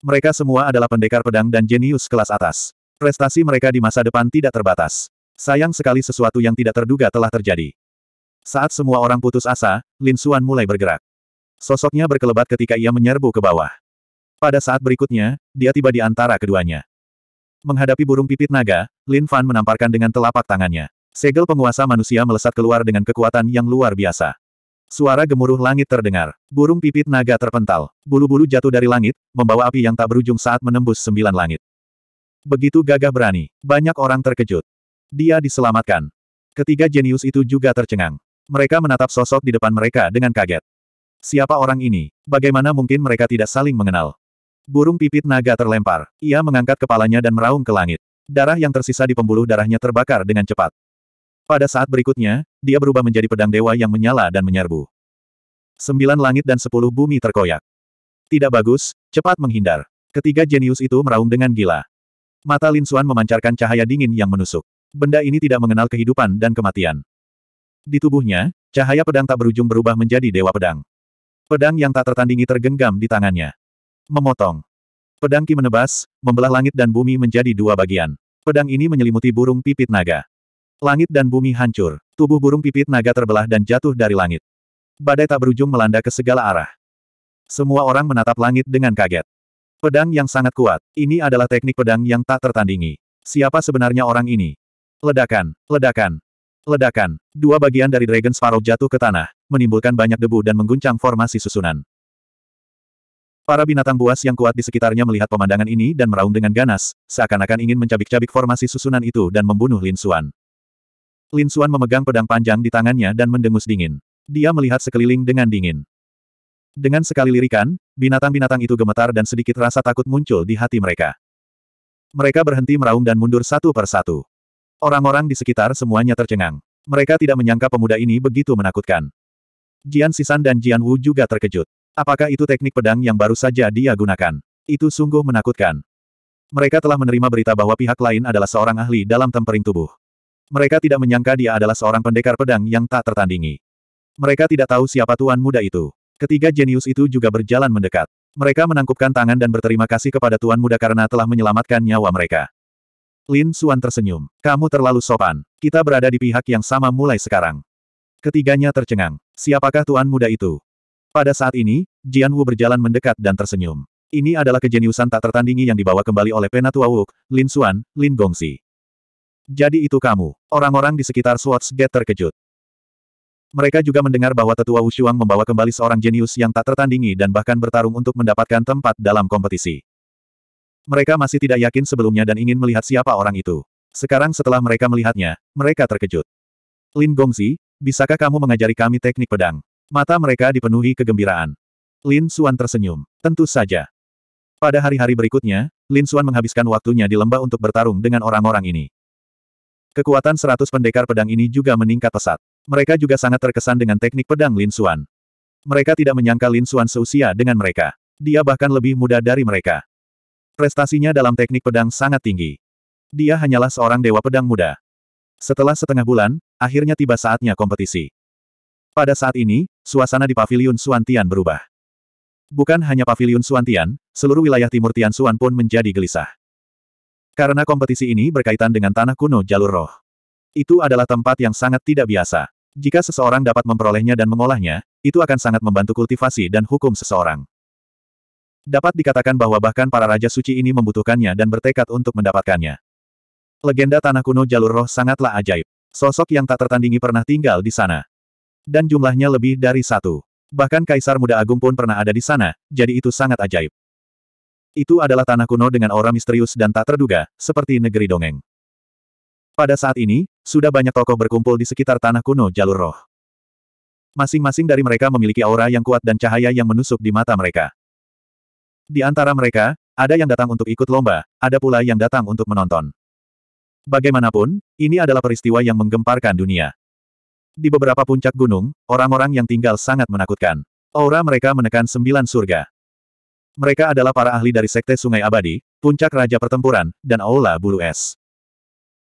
Speaker 1: Mereka semua adalah pendekar pedang dan jenius kelas atas. Prestasi mereka di masa depan tidak terbatas. Sayang sekali sesuatu yang tidak terduga telah terjadi. Saat semua orang putus asa, Lin Xuan mulai bergerak. Sosoknya berkelebat ketika ia menyerbu ke bawah. Pada saat berikutnya, dia tiba di antara keduanya. Menghadapi burung pipit naga, Lin Fan menamparkan dengan telapak tangannya. Segel penguasa manusia melesat keluar dengan kekuatan yang luar biasa. Suara gemuruh langit terdengar. Burung pipit naga terpental. Bulu-bulu jatuh dari langit, membawa api yang tak berujung saat menembus sembilan langit. Begitu gagah berani, banyak orang terkejut. Dia diselamatkan. Ketiga jenius itu juga tercengang. Mereka menatap sosok di depan mereka dengan kaget. Siapa orang ini? Bagaimana mungkin mereka tidak saling mengenal? Burung pipit naga terlempar. Ia mengangkat kepalanya dan meraung ke langit. Darah yang tersisa di pembuluh darahnya terbakar dengan cepat. Pada saat berikutnya, dia berubah menjadi pedang dewa yang menyala dan menyerbu. Sembilan langit dan sepuluh bumi terkoyak. Tidak bagus, cepat menghindar. Ketiga jenius itu meraung dengan gila. Mata Lin Xuan memancarkan cahaya dingin yang menusuk. Benda ini tidak mengenal kehidupan dan kematian. Di tubuhnya, cahaya pedang tak berujung berubah menjadi dewa pedang. Pedang yang tak tertandingi tergenggam di tangannya. Memotong. Pedang Ki menebas, membelah langit dan bumi menjadi dua bagian. Pedang ini menyelimuti burung pipit naga. Langit dan bumi hancur. Tubuh burung pipit naga terbelah dan jatuh dari langit. Badai tak berujung melanda ke segala arah. Semua orang menatap langit dengan kaget. Pedang yang sangat kuat. Ini adalah teknik pedang yang tak tertandingi. Siapa sebenarnya orang ini? Ledakan, ledakan, ledakan. Dua bagian dari Dragon Sparrow jatuh ke tanah, menimbulkan banyak debu dan mengguncang formasi susunan. Para binatang buas yang kuat di sekitarnya melihat pemandangan ini dan meraung dengan ganas, seakan-akan ingin mencabik-cabik formasi susunan itu dan membunuh Lin Xuan. Lin Xuan memegang pedang panjang di tangannya dan mendengus dingin. Dia melihat sekeliling dengan dingin. Dengan sekali lirikan, binatang-binatang itu gemetar dan sedikit rasa takut muncul di hati mereka. Mereka berhenti meraung dan mundur satu per satu. Orang-orang di sekitar semuanya tercengang. Mereka tidak menyangka pemuda ini begitu menakutkan. Jian Sisan dan Jian Wu juga terkejut. Apakah itu teknik pedang yang baru saja dia gunakan? Itu sungguh menakutkan. Mereka telah menerima berita bahwa pihak lain adalah seorang ahli dalam tempering tubuh. Mereka tidak menyangka dia adalah seorang pendekar pedang yang tak tertandingi. Mereka tidak tahu siapa tuan muda itu. Ketiga jenius itu juga berjalan mendekat. Mereka menangkupkan tangan dan berterima kasih kepada tuan muda karena telah menyelamatkan nyawa mereka. Lin Suan tersenyum. Kamu terlalu sopan. Kita berada di pihak yang sama mulai sekarang. Ketiganya tercengang. Siapakah tuan muda itu? Pada saat ini, Jian Wu berjalan mendekat dan tersenyum. Ini adalah kejeniusan tak tertandingi yang dibawa kembali oleh Penatua Wuk, Lin Suan, Lin Gongxi. Jadi itu kamu. Orang-orang di sekitar Swords Gate terkejut. Mereka juga mendengar bahwa tetua Wushuang membawa kembali seorang jenius yang tak tertandingi dan bahkan bertarung untuk mendapatkan tempat dalam kompetisi. Mereka masih tidak yakin sebelumnya dan ingin melihat siapa orang itu. Sekarang setelah mereka melihatnya, mereka terkejut. Lin Gongzi, bisakah kamu mengajari kami teknik pedang? Mata mereka dipenuhi kegembiraan. Lin Xuan tersenyum. Tentu saja. Pada hari-hari berikutnya, Lin Xuan menghabiskan waktunya di lembah untuk bertarung dengan orang-orang ini. Kekuatan seratus pendekar pedang ini juga meningkat pesat. Mereka juga sangat terkesan dengan teknik pedang Lin Xuan. Mereka tidak menyangka Lin Xuan seusia dengan mereka. Dia bahkan lebih muda dari mereka. Prestasinya dalam teknik pedang sangat tinggi. Dia hanyalah seorang dewa pedang muda. Setelah setengah bulan, akhirnya tiba saatnya kompetisi. Pada saat ini, suasana di Paviliun Suantian berubah. Bukan hanya Paviliun Suantian, seluruh wilayah timur Tian Suan pun menjadi gelisah. Karena kompetisi ini berkaitan dengan tanah kuno jalur roh. Itu adalah tempat yang sangat tidak biasa. Jika seseorang dapat memperolehnya dan mengolahnya, itu akan sangat membantu kultivasi dan hukum seseorang. Dapat dikatakan bahwa bahkan para raja suci ini membutuhkannya dan bertekad untuk mendapatkannya. Legenda tanah kuno jalur roh sangatlah ajaib. Sosok yang tak tertandingi pernah tinggal di sana. Dan jumlahnya lebih dari satu. Bahkan Kaisar Muda Agung pun pernah ada di sana, jadi itu sangat ajaib. Itu adalah tanah kuno dengan aura misterius dan tak terduga, seperti negeri dongeng. Pada saat ini, sudah banyak tokoh berkumpul di sekitar tanah kuno jalur roh. Masing-masing dari mereka memiliki aura yang kuat dan cahaya yang menusuk di mata mereka. Di antara mereka, ada yang datang untuk ikut lomba, ada pula yang datang untuk menonton. Bagaimanapun, ini adalah peristiwa yang menggemparkan dunia. Di beberapa puncak gunung, orang-orang yang tinggal sangat menakutkan. Aura mereka menekan sembilan surga. Mereka adalah para ahli dari Sekte Sungai Abadi, Puncak Raja Pertempuran, dan Aula Bulu Es.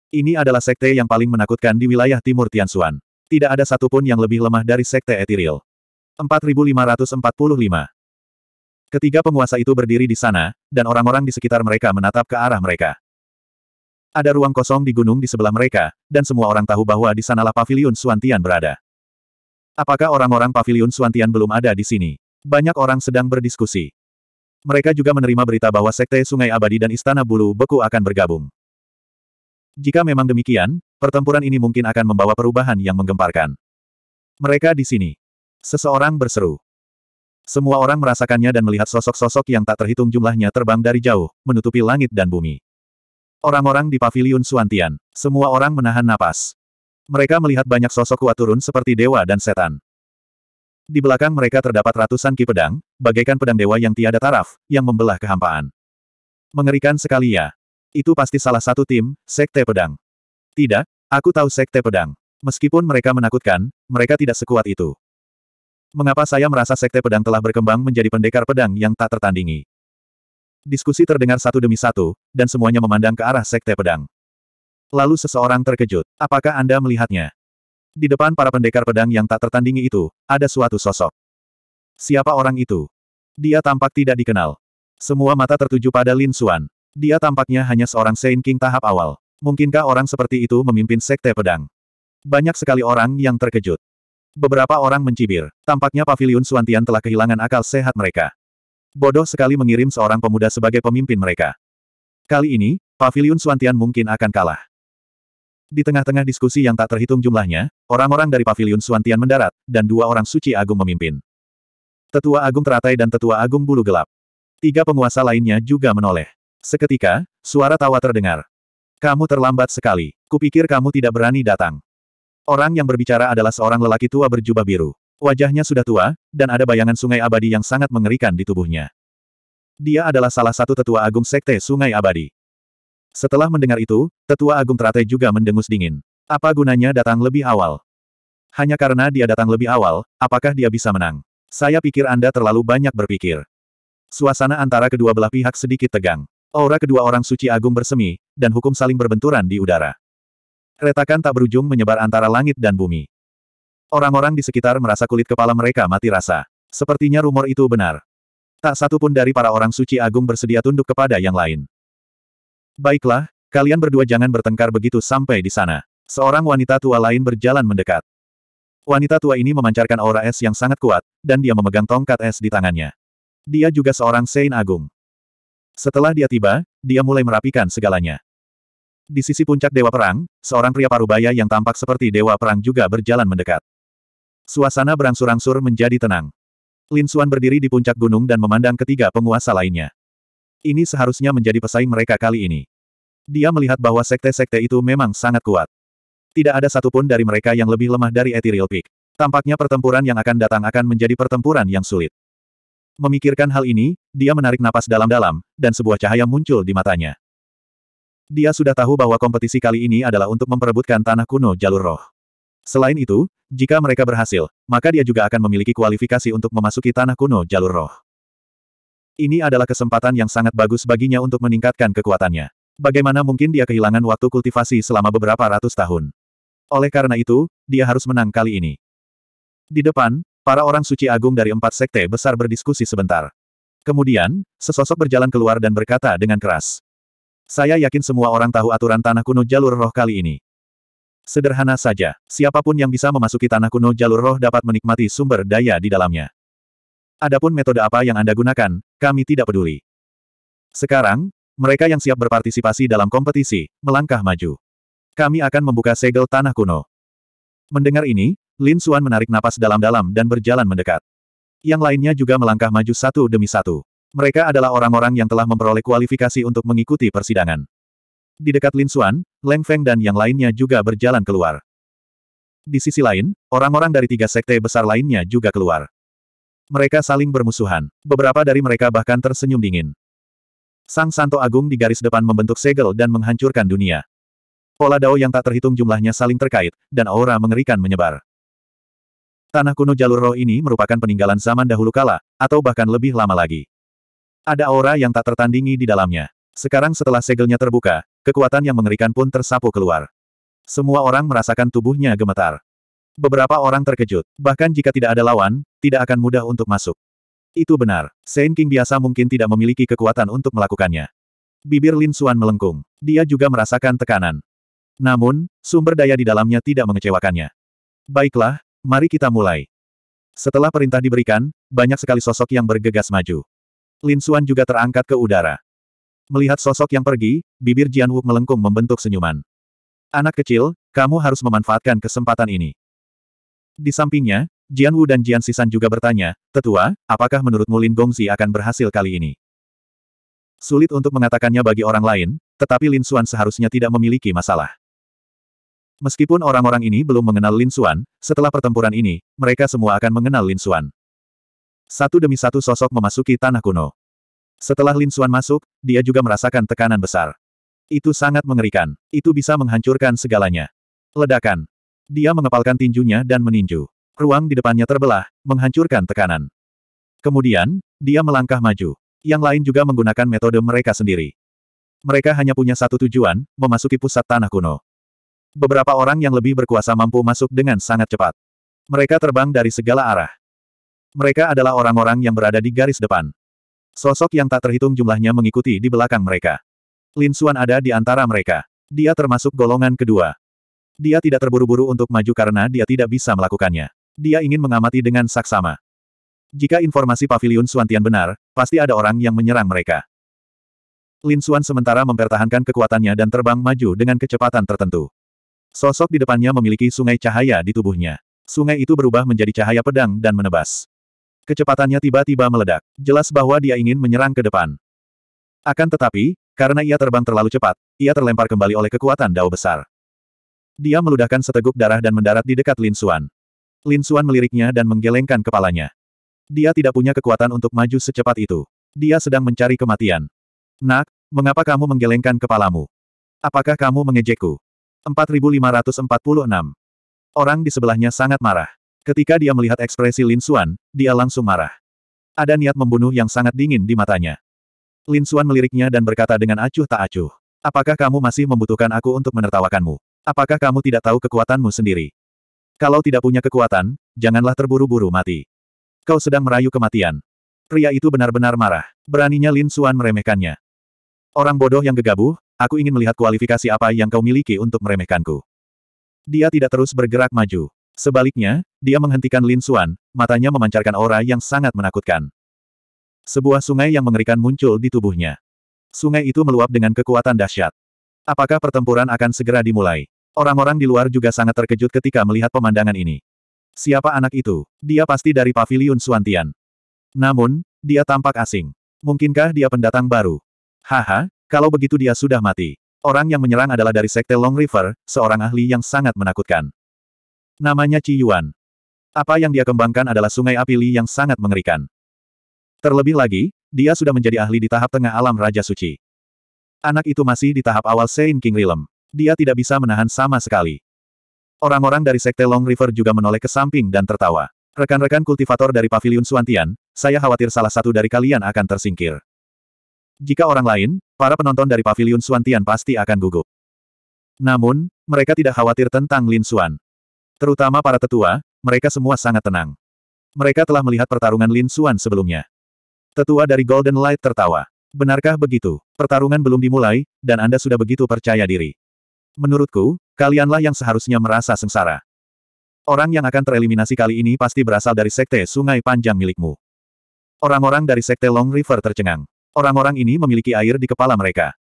Speaker 1: Ini adalah sekte yang paling menakutkan di wilayah timur Tianxuan. Tidak ada satupun yang lebih lemah dari Sekte Etiril. 4545 Ketiga penguasa itu berdiri di sana, dan orang-orang di sekitar mereka menatap ke arah mereka. Ada ruang kosong di gunung di sebelah mereka, dan semua orang tahu bahwa di sanalah pavilion Suantian berada. Apakah orang-orang pavilion Suantian belum ada di sini? Banyak orang sedang berdiskusi. Mereka juga menerima berita bahwa Sekte Sungai Abadi dan Istana Bulu Beku akan bergabung. Jika memang demikian, pertempuran ini mungkin akan membawa perubahan yang menggemparkan. Mereka di sini. Seseorang berseru. Semua orang merasakannya dan melihat sosok-sosok yang tak terhitung jumlahnya terbang dari jauh, menutupi langit dan bumi. Orang-orang di paviliun Suantian, semua orang menahan napas. Mereka melihat banyak sosok kuat turun seperti dewa dan setan. Di belakang mereka terdapat ratusan ki pedang, bagaikan pedang dewa yang tiada taraf, yang membelah kehampaan. Mengerikan sekali ya. Itu pasti salah satu tim, Sekte Pedang. Tidak, aku tahu Sekte Pedang. Meskipun mereka menakutkan, mereka tidak sekuat itu. Mengapa saya merasa sekte pedang telah berkembang menjadi pendekar pedang yang tak tertandingi? Diskusi terdengar satu demi satu, dan semuanya memandang ke arah sekte pedang. Lalu seseorang terkejut. Apakah Anda melihatnya? Di depan para pendekar pedang yang tak tertandingi itu, ada suatu sosok. Siapa orang itu? Dia tampak tidak dikenal. Semua mata tertuju pada Lin Xuan. Dia tampaknya hanya seorang Saint King tahap awal. Mungkinkah orang seperti itu memimpin sekte pedang? Banyak sekali orang yang terkejut. Beberapa orang mencibir. Tampaknya Paviliun Suantian telah kehilangan akal sehat mereka. Bodoh sekali mengirim seorang pemuda sebagai pemimpin mereka. Kali ini, Paviliun Suantian mungkin akan kalah. Di tengah-tengah diskusi yang tak terhitung jumlahnya, orang-orang dari Paviliun Suantian mendarat, dan dua orang suci agung memimpin. Tetua agung teratai dan tetua agung bulu gelap. Tiga penguasa lainnya juga menoleh. Seketika, suara tawa terdengar. Kamu terlambat sekali. Kupikir kamu tidak berani datang. Orang yang berbicara adalah seorang lelaki tua berjubah biru. Wajahnya sudah tua, dan ada bayangan sungai abadi yang sangat mengerikan di tubuhnya. Dia adalah salah satu tetua agung sekte sungai abadi. Setelah mendengar itu, tetua agung teratai juga mendengus dingin. Apa gunanya datang lebih awal? Hanya karena dia datang lebih awal, apakah dia bisa menang? Saya pikir Anda terlalu banyak berpikir. Suasana antara kedua belah pihak sedikit tegang. Aura kedua orang suci agung bersemi, dan hukum saling berbenturan di udara. Retakan tak berujung menyebar antara langit dan bumi. Orang-orang di sekitar merasa kulit kepala mereka mati rasa. Sepertinya rumor itu benar. Tak satu pun dari para orang suci agung bersedia tunduk kepada yang lain. Baiklah, kalian berdua jangan bertengkar begitu sampai di sana. Seorang wanita tua lain berjalan mendekat. Wanita tua ini memancarkan aura es yang sangat kuat, dan dia memegang tongkat es di tangannya. Dia juga seorang Sein Agung. Setelah dia tiba, dia mulai merapikan segalanya. Di sisi puncak Dewa Perang, seorang pria parubaya yang tampak seperti Dewa Perang juga berjalan mendekat. Suasana berangsur-angsur menjadi tenang. Lin Xuan berdiri di puncak gunung dan memandang ketiga penguasa lainnya. Ini seharusnya menjadi pesaing mereka kali ini. Dia melihat bahwa sekte-sekte itu memang sangat kuat. Tidak ada satupun dari mereka yang lebih lemah dari Ethereal Peak. Tampaknya pertempuran yang akan datang akan menjadi pertempuran yang sulit. Memikirkan hal ini, dia menarik napas dalam-dalam, dan sebuah cahaya muncul di matanya. Dia sudah tahu bahwa kompetisi kali ini adalah untuk memperebutkan tanah kuno jalur roh. Selain itu, jika mereka berhasil, maka dia juga akan memiliki kualifikasi untuk memasuki tanah kuno jalur roh. Ini adalah kesempatan yang sangat bagus baginya untuk meningkatkan kekuatannya. Bagaimana mungkin dia kehilangan waktu kultivasi selama beberapa ratus tahun? Oleh karena itu, dia harus menang kali ini. Di depan, para orang suci agung dari empat sekte besar berdiskusi sebentar. Kemudian, sesosok berjalan keluar dan berkata dengan keras, saya yakin semua orang tahu aturan tanah kuno jalur roh kali ini. Sederhana saja, siapapun yang bisa memasuki tanah kuno jalur roh dapat menikmati sumber daya di dalamnya. Adapun metode apa yang Anda gunakan, kami tidak peduli. Sekarang, mereka yang siap berpartisipasi dalam kompetisi, melangkah maju. Kami akan membuka segel tanah kuno. Mendengar ini, Lin Suan menarik napas dalam-dalam dan berjalan mendekat. Yang lainnya juga melangkah maju satu demi satu. Mereka adalah orang-orang yang telah memperoleh kualifikasi untuk mengikuti persidangan. Di dekat Lin Xuan, Leng Feng dan yang lainnya juga berjalan keluar. Di sisi lain, orang-orang dari tiga sekte besar lainnya juga keluar. Mereka saling bermusuhan. Beberapa dari mereka bahkan tersenyum dingin. Sang Santo Agung di garis depan membentuk segel dan menghancurkan dunia. Pola dao yang tak terhitung jumlahnya saling terkait, dan aura mengerikan menyebar. Tanah kuno jalur roh ini merupakan peninggalan zaman dahulu kala, atau bahkan lebih lama lagi. Ada aura yang tak tertandingi di dalamnya. Sekarang setelah segelnya terbuka, kekuatan yang mengerikan pun tersapu keluar. Semua orang merasakan tubuhnya gemetar. Beberapa orang terkejut. Bahkan jika tidak ada lawan, tidak akan mudah untuk masuk. Itu benar. Saint King biasa mungkin tidak memiliki kekuatan untuk melakukannya. Bibir Lin Suan melengkung. Dia juga merasakan tekanan. Namun, sumber daya di dalamnya tidak mengecewakannya. Baiklah, mari kita mulai. Setelah perintah diberikan, banyak sekali sosok yang bergegas maju. Lin Xuan juga terangkat ke udara. Melihat sosok yang pergi, bibir Jian Wu melengkung membentuk senyuman. Anak kecil, kamu harus memanfaatkan kesempatan ini. Di sampingnya, Jian Wu dan Jian Sisan juga bertanya, Tetua, apakah menurutmu Lin Gongzi akan berhasil kali ini? Sulit untuk mengatakannya bagi orang lain, tetapi Lin Xuan seharusnya tidak memiliki masalah. Meskipun orang-orang ini belum mengenal Lin Xuan, setelah pertempuran ini, mereka semua akan mengenal Lin Xuan. Satu demi satu sosok memasuki tanah kuno. Setelah Lin Xuan masuk, dia juga merasakan tekanan besar. Itu sangat mengerikan. Itu bisa menghancurkan segalanya. Ledakan. Dia mengepalkan tinjunya dan meninju. Ruang di depannya terbelah, menghancurkan tekanan. Kemudian, dia melangkah maju. Yang lain juga menggunakan metode mereka sendiri. Mereka hanya punya satu tujuan, memasuki pusat tanah kuno. Beberapa orang yang lebih berkuasa mampu masuk dengan sangat cepat. Mereka terbang dari segala arah. Mereka adalah orang-orang yang berada di garis depan. Sosok yang tak terhitung jumlahnya mengikuti di belakang mereka. Lin Xuan ada di antara mereka. Dia termasuk golongan kedua. Dia tidak terburu-buru untuk maju karena dia tidak bisa melakukannya. Dia ingin mengamati dengan saksama. Jika informasi pavilion Suantian benar, pasti ada orang yang menyerang mereka. Lin Xuan sementara mempertahankan kekuatannya dan terbang maju dengan kecepatan tertentu. Sosok di depannya memiliki sungai cahaya di tubuhnya. Sungai itu berubah menjadi cahaya pedang dan menebas. Kecepatannya tiba-tiba meledak. Jelas bahwa dia ingin menyerang ke depan. Akan tetapi, karena ia terbang terlalu cepat, ia terlempar kembali oleh kekuatan dao besar. Dia meludahkan seteguk darah dan mendarat di dekat Lin Suan. Lin Suan meliriknya dan menggelengkan kepalanya. Dia tidak punya kekuatan untuk maju secepat itu. Dia sedang mencari kematian. Nak, mengapa kamu menggelengkan kepalamu? Apakah kamu mengejekku? 4546. Orang di sebelahnya sangat marah. Ketika dia melihat ekspresi Lin Xuan, dia langsung marah. Ada niat membunuh yang sangat dingin di matanya. Lin Xuan meliriknya dan berkata dengan acuh tak acuh. Apakah kamu masih membutuhkan aku untuk menertawakanmu? Apakah kamu tidak tahu kekuatanmu sendiri? Kalau tidak punya kekuatan, janganlah terburu-buru mati. Kau sedang merayu kematian. Pria itu benar-benar marah. Beraninya Lin Xuan meremehkannya. Orang bodoh yang gegabah, aku ingin melihat kualifikasi apa yang kau miliki untuk meremehkanku. Dia tidak terus bergerak maju. Sebaliknya, dia menghentikan Lin Xuan, matanya memancarkan aura yang sangat menakutkan. Sebuah sungai yang mengerikan muncul di tubuhnya. Sungai itu meluap dengan kekuatan dahsyat. Apakah pertempuran akan segera dimulai? Orang-orang di luar juga sangat terkejut ketika melihat pemandangan ini. Siapa anak itu? Dia pasti dari Paviliun Suantian. Namun, dia tampak asing. Mungkinkah dia pendatang baru? Haha, kalau begitu dia sudah mati. Orang yang menyerang adalah dari Sekte Long River, seorang ahli yang sangat menakutkan. Namanya Ci Yuan. Apa yang dia kembangkan adalah sungai api Li yang sangat mengerikan. Terlebih lagi, dia sudah menjadi ahli di tahap tengah alam Raja Suci. Anak itu masih di tahap awal Sein King Realm. Dia tidak bisa menahan sama sekali. Orang-orang dari Sekte Long River juga menoleh ke samping dan tertawa. Rekan-rekan kultivator dari Paviliun Suantian, saya khawatir salah satu dari kalian akan tersingkir. Jika orang lain, para penonton dari Paviliun Suantian pasti akan gugup. Namun, mereka tidak khawatir tentang Lin Suan. Terutama para tetua, mereka semua sangat tenang. Mereka telah melihat pertarungan Lin Xuan sebelumnya. Tetua dari Golden Light tertawa. Benarkah begitu? Pertarungan belum dimulai, dan Anda sudah begitu percaya diri. Menurutku, kalianlah yang seharusnya merasa sengsara. Orang yang akan tereliminasi kali ini pasti berasal dari sekte sungai panjang milikmu. Orang-orang dari sekte Long River tercengang. Orang-orang ini memiliki air di kepala mereka.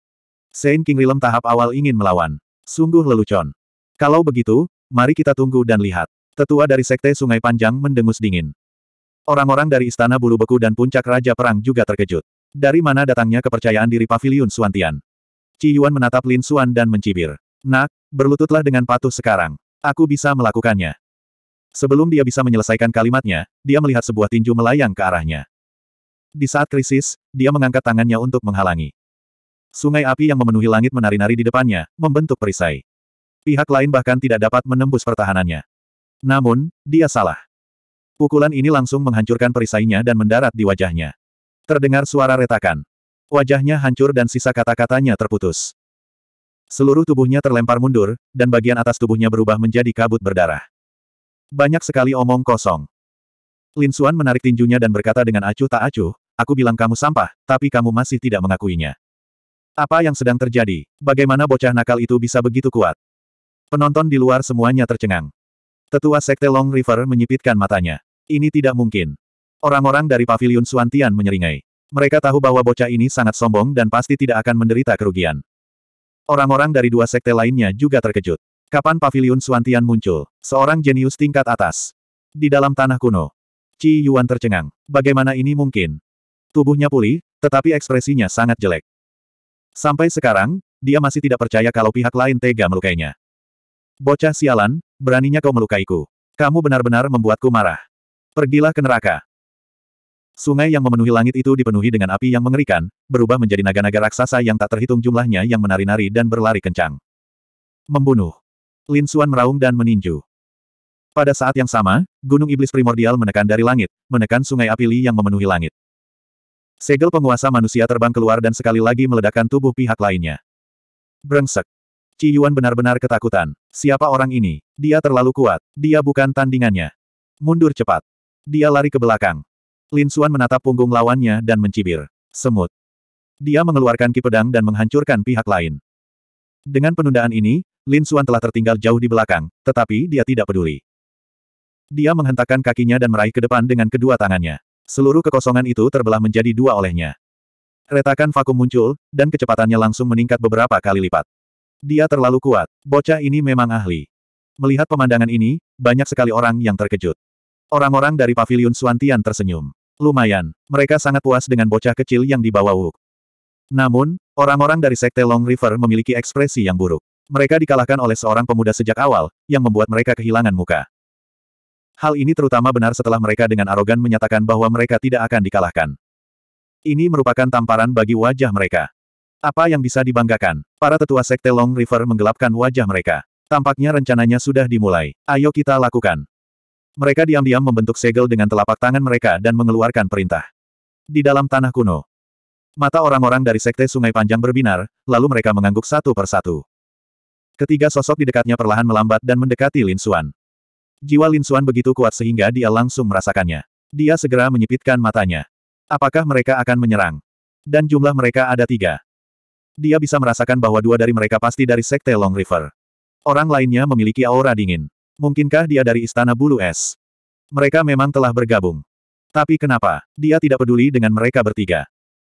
Speaker 1: Saint King Rilem tahap awal ingin melawan. Sungguh lelucon. Kalau begitu, Mari kita tunggu dan lihat. Tetua dari Sekte Sungai Panjang mendengus dingin. Orang-orang dari Istana Bulu Beku dan Puncak Raja Perang juga terkejut. Dari mana datangnya kepercayaan diri Paviliun Suantian? Ci Yuan menatap Lin Suan dan mencibir. Nak, berlututlah dengan patuh sekarang. Aku bisa melakukannya. Sebelum dia bisa menyelesaikan kalimatnya, dia melihat sebuah tinju melayang ke arahnya. Di saat krisis, dia mengangkat tangannya untuk menghalangi. Sungai api yang memenuhi langit menari-nari di depannya, membentuk perisai. Pihak lain bahkan tidak dapat menembus pertahanannya. Namun, dia salah. Pukulan ini langsung menghancurkan perisainya dan mendarat di wajahnya. Terdengar suara retakan. Wajahnya hancur dan sisa kata-katanya terputus. Seluruh tubuhnya terlempar mundur, dan bagian atas tubuhnya berubah menjadi kabut berdarah. Banyak sekali omong kosong. Lin Suan menarik tinjunya dan berkata dengan acuh tak acuh, aku bilang kamu sampah, tapi kamu masih tidak mengakuinya. Apa yang sedang terjadi? Bagaimana bocah nakal itu bisa begitu kuat? Penonton di luar semuanya tercengang. Tetua Sekte Long River menyipitkan matanya. Ini tidak mungkin. Orang-orang dari Paviliun Suantian menyeringai. Mereka tahu bahwa bocah ini sangat sombong dan pasti tidak akan menderita kerugian. Orang-orang dari dua sekte lainnya juga terkejut. Kapan Paviliun Suantian muncul? Seorang jenius tingkat atas. Di dalam tanah kuno. Ci Yuan tercengang. Bagaimana ini mungkin? Tubuhnya pulih, tetapi ekspresinya sangat jelek. Sampai sekarang, dia masih tidak percaya kalau pihak lain tega melukainya. Bocah sialan, beraninya kau melukaiku. Kamu benar-benar membuatku marah. Pergilah ke neraka. Sungai yang memenuhi langit itu dipenuhi dengan api yang mengerikan, berubah menjadi naga-naga raksasa yang tak terhitung jumlahnya yang menari-nari dan berlari kencang. Membunuh. Lin Suan meraung dan meninju. Pada saat yang sama, gunung iblis primordial menekan dari langit, menekan sungai api Li yang memenuhi langit. Segel penguasa manusia terbang keluar dan sekali lagi meledakkan tubuh pihak lainnya. Brengsek. Ci Yuan benar-benar ketakutan. Siapa orang ini? Dia terlalu kuat. Dia bukan tandingannya. Mundur cepat. Dia lari ke belakang. Lin Xuan menatap punggung lawannya dan mencibir. Semut. Dia mengeluarkan ki pedang dan menghancurkan pihak lain. Dengan penundaan ini, Lin Xuan telah tertinggal jauh di belakang, tetapi dia tidak peduli. Dia menghentakkan kakinya dan meraih ke depan dengan kedua tangannya. Seluruh kekosongan itu terbelah menjadi dua olehnya. Retakan vakum muncul, dan kecepatannya langsung meningkat beberapa kali lipat. Dia terlalu kuat. Bocah ini memang ahli. Melihat pemandangan ini, banyak sekali orang yang terkejut. Orang-orang dari pavilion Suantian tersenyum. Lumayan, mereka sangat puas dengan bocah kecil yang dibawa Wu. Namun, orang-orang dari Sekte Long River memiliki ekspresi yang buruk. Mereka dikalahkan oleh seorang pemuda sejak awal, yang membuat mereka kehilangan muka. Hal ini terutama benar setelah mereka dengan arogan menyatakan bahwa mereka tidak akan dikalahkan. Ini merupakan tamparan bagi wajah mereka. Apa yang bisa dibanggakan? Para tetua sekte Long River menggelapkan wajah mereka. Tampaknya rencananya sudah dimulai. Ayo kita lakukan. Mereka diam-diam membentuk segel dengan telapak tangan mereka dan mengeluarkan perintah. Di dalam tanah kuno. Mata orang-orang dari sekte Sungai Panjang berbinar, lalu mereka mengangguk satu per satu. Ketiga sosok di dekatnya perlahan melambat dan mendekati Lin Xuan. Jiwa Lin Xuan begitu kuat sehingga dia langsung merasakannya. Dia segera menyipitkan matanya. Apakah mereka akan menyerang? Dan jumlah mereka ada tiga. Dia bisa merasakan bahwa dua dari mereka pasti dari Sekte Long River. Orang lainnya memiliki aura dingin. Mungkinkah dia dari Istana Bulu Es? Mereka memang telah bergabung. Tapi kenapa? Dia tidak peduli dengan mereka bertiga.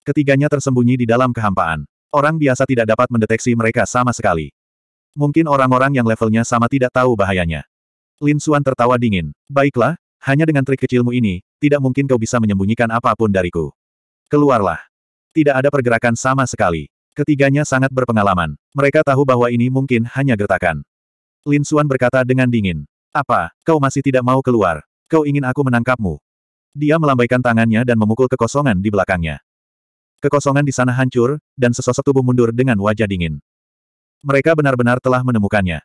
Speaker 1: Ketiganya tersembunyi di dalam kehampaan. Orang biasa tidak dapat mendeteksi mereka sama sekali. Mungkin orang-orang yang levelnya sama tidak tahu bahayanya. Lin Suan tertawa dingin. Baiklah, hanya dengan trik kecilmu ini, tidak mungkin kau bisa menyembunyikan apapun dariku. Keluarlah. Tidak ada pergerakan sama sekali. Ketiganya sangat berpengalaman. Mereka tahu bahwa ini mungkin hanya gertakan. Lin Xuan berkata dengan dingin. Apa, kau masih tidak mau keluar? Kau ingin aku menangkapmu? Dia melambaikan tangannya dan memukul kekosongan di belakangnya. Kekosongan di sana hancur, dan sesosok tubuh mundur dengan wajah dingin. Mereka benar-benar telah menemukannya.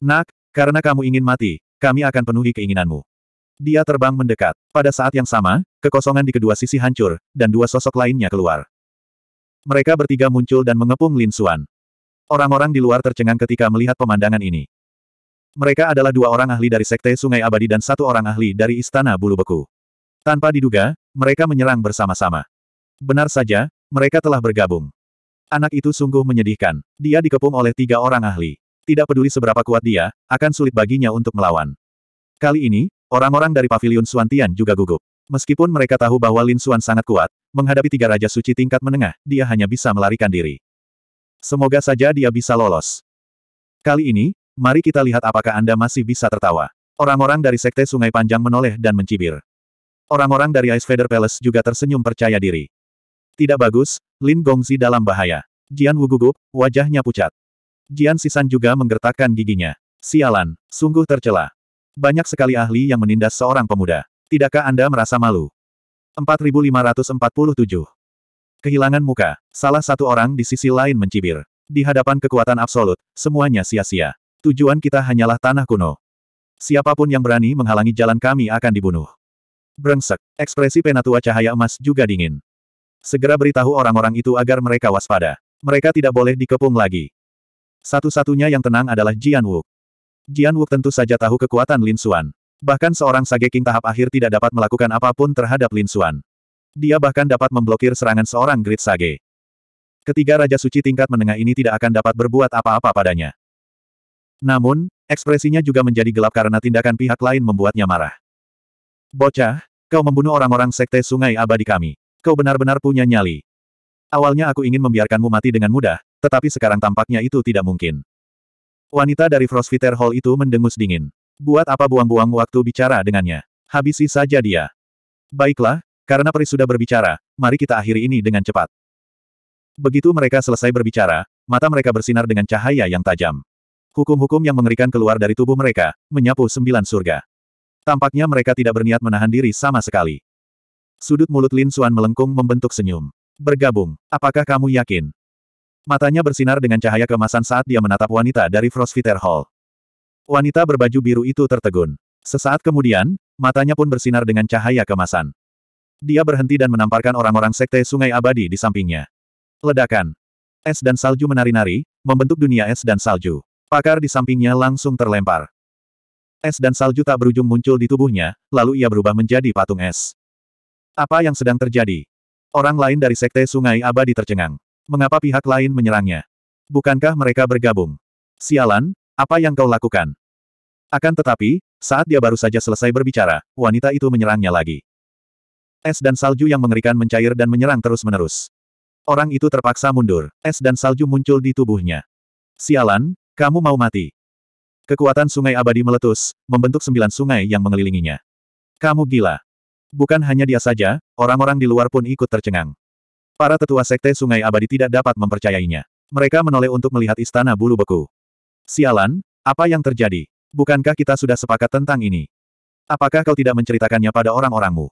Speaker 1: Nak, karena kamu ingin mati, kami akan penuhi keinginanmu. Dia terbang mendekat. Pada saat yang sama, kekosongan di kedua sisi hancur, dan dua sosok lainnya keluar. Mereka bertiga muncul dan mengepung Lin Xuan. Orang-orang di luar tercengang ketika melihat pemandangan ini. Mereka adalah dua orang ahli dari Sekte Sungai Abadi dan satu orang ahli dari Istana Bulu Beku. Tanpa diduga, mereka menyerang bersama-sama. Benar saja, mereka telah bergabung. Anak itu sungguh menyedihkan. Dia dikepung oleh tiga orang ahli. Tidak peduli seberapa kuat dia, akan sulit baginya untuk melawan. Kali ini, orang-orang dari Paviliun Suantian juga gugup. Meskipun mereka tahu bahwa Lin Xuan sangat kuat, menghadapi tiga raja suci tingkat menengah, dia hanya bisa melarikan diri. Semoga saja dia bisa lolos. Kali ini, mari kita lihat apakah Anda masih bisa tertawa. Orang-orang dari Sekte Sungai Panjang menoleh dan mencibir. Orang-orang dari Ice Feather Palace juga tersenyum percaya diri. Tidak bagus, Lin Gongzi dalam bahaya. Jian Wu gugup, wajahnya pucat. Jian Sisan juga menggertakkan giginya. Sialan, sungguh tercela. Banyak sekali ahli yang menindas seorang pemuda. Tidakkah Anda merasa malu? 4547. Kehilangan muka. Salah satu orang di sisi lain mencibir. Di hadapan kekuatan absolut, semuanya sia-sia. Tujuan kita hanyalah tanah kuno. Siapapun yang berani menghalangi jalan kami akan dibunuh. Brengsek. Ekspresi penatua cahaya emas juga dingin. Segera beritahu orang-orang itu agar mereka waspada. Mereka tidak boleh dikepung lagi. Satu-satunya yang tenang adalah Jian Wu. Jian Wu tentu saja tahu kekuatan Lin Xuan. Bahkan seorang Sage King tahap akhir tidak dapat melakukan apapun terhadap Lin Xuan. Dia bahkan dapat memblokir serangan seorang Great Sage. Ketiga Raja Suci tingkat menengah ini tidak akan dapat berbuat apa-apa padanya. Namun, ekspresinya juga menjadi gelap karena tindakan pihak lain membuatnya marah. Bocah, kau membunuh orang-orang Sekte Sungai Abadi kami. Kau benar-benar punya nyali. Awalnya aku ingin membiarkanmu mati dengan mudah, tetapi sekarang tampaknya itu tidak mungkin. Wanita dari Frostfitter Hall itu mendengus dingin. Buat apa buang-buang waktu bicara dengannya? Habisi saja dia. Baiklah, karena peri sudah berbicara, mari kita akhiri ini dengan cepat. Begitu mereka selesai berbicara, mata mereka bersinar dengan cahaya yang tajam. Hukum-hukum yang mengerikan keluar dari tubuh mereka, menyapu sembilan surga. Tampaknya mereka tidak berniat menahan diri sama sekali. Sudut mulut Lin Suan melengkung membentuk senyum. Bergabung, apakah kamu yakin? Matanya bersinar dengan cahaya kemasan saat dia menatap wanita dari Frostfitter Hall. Wanita berbaju biru itu tertegun. Sesaat kemudian, matanya pun bersinar dengan cahaya kemasan. Dia berhenti dan menamparkan orang-orang sekte sungai abadi di sampingnya. Ledakan. Es dan salju menari-nari, membentuk dunia es dan salju. Pakar di sampingnya langsung terlempar. Es dan salju tak berujung muncul di tubuhnya, lalu ia berubah menjadi patung es. Apa yang sedang terjadi? Orang lain dari sekte sungai abadi tercengang. Mengapa pihak lain menyerangnya? Bukankah mereka bergabung? Sialan, apa yang kau lakukan? Akan tetapi, saat dia baru saja selesai berbicara, wanita itu menyerangnya lagi. Es dan salju yang mengerikan mencair dan menyerang terus-menerus. Orang itu terpaksa mundur, es dan salju muncul di tubuhnya. Sialan, kamu mau mati. Kekuatan sungai abadi meletus, membentuk sembilan sungai yang mengelilinginya. Kamu gila. Bukan hanya dia saja, orang-orang di luar pun ikut tercengang. Para tetua sekte sungai abadi tidak dapat mempercayainya. Mereka menoleh untuk melihat istana bulu beku. Sialan, apa yang terjadi? Bukankah kita sudah sepakat tentang ini? Apakah kau tidak menceritakannya pada orang-orangmu?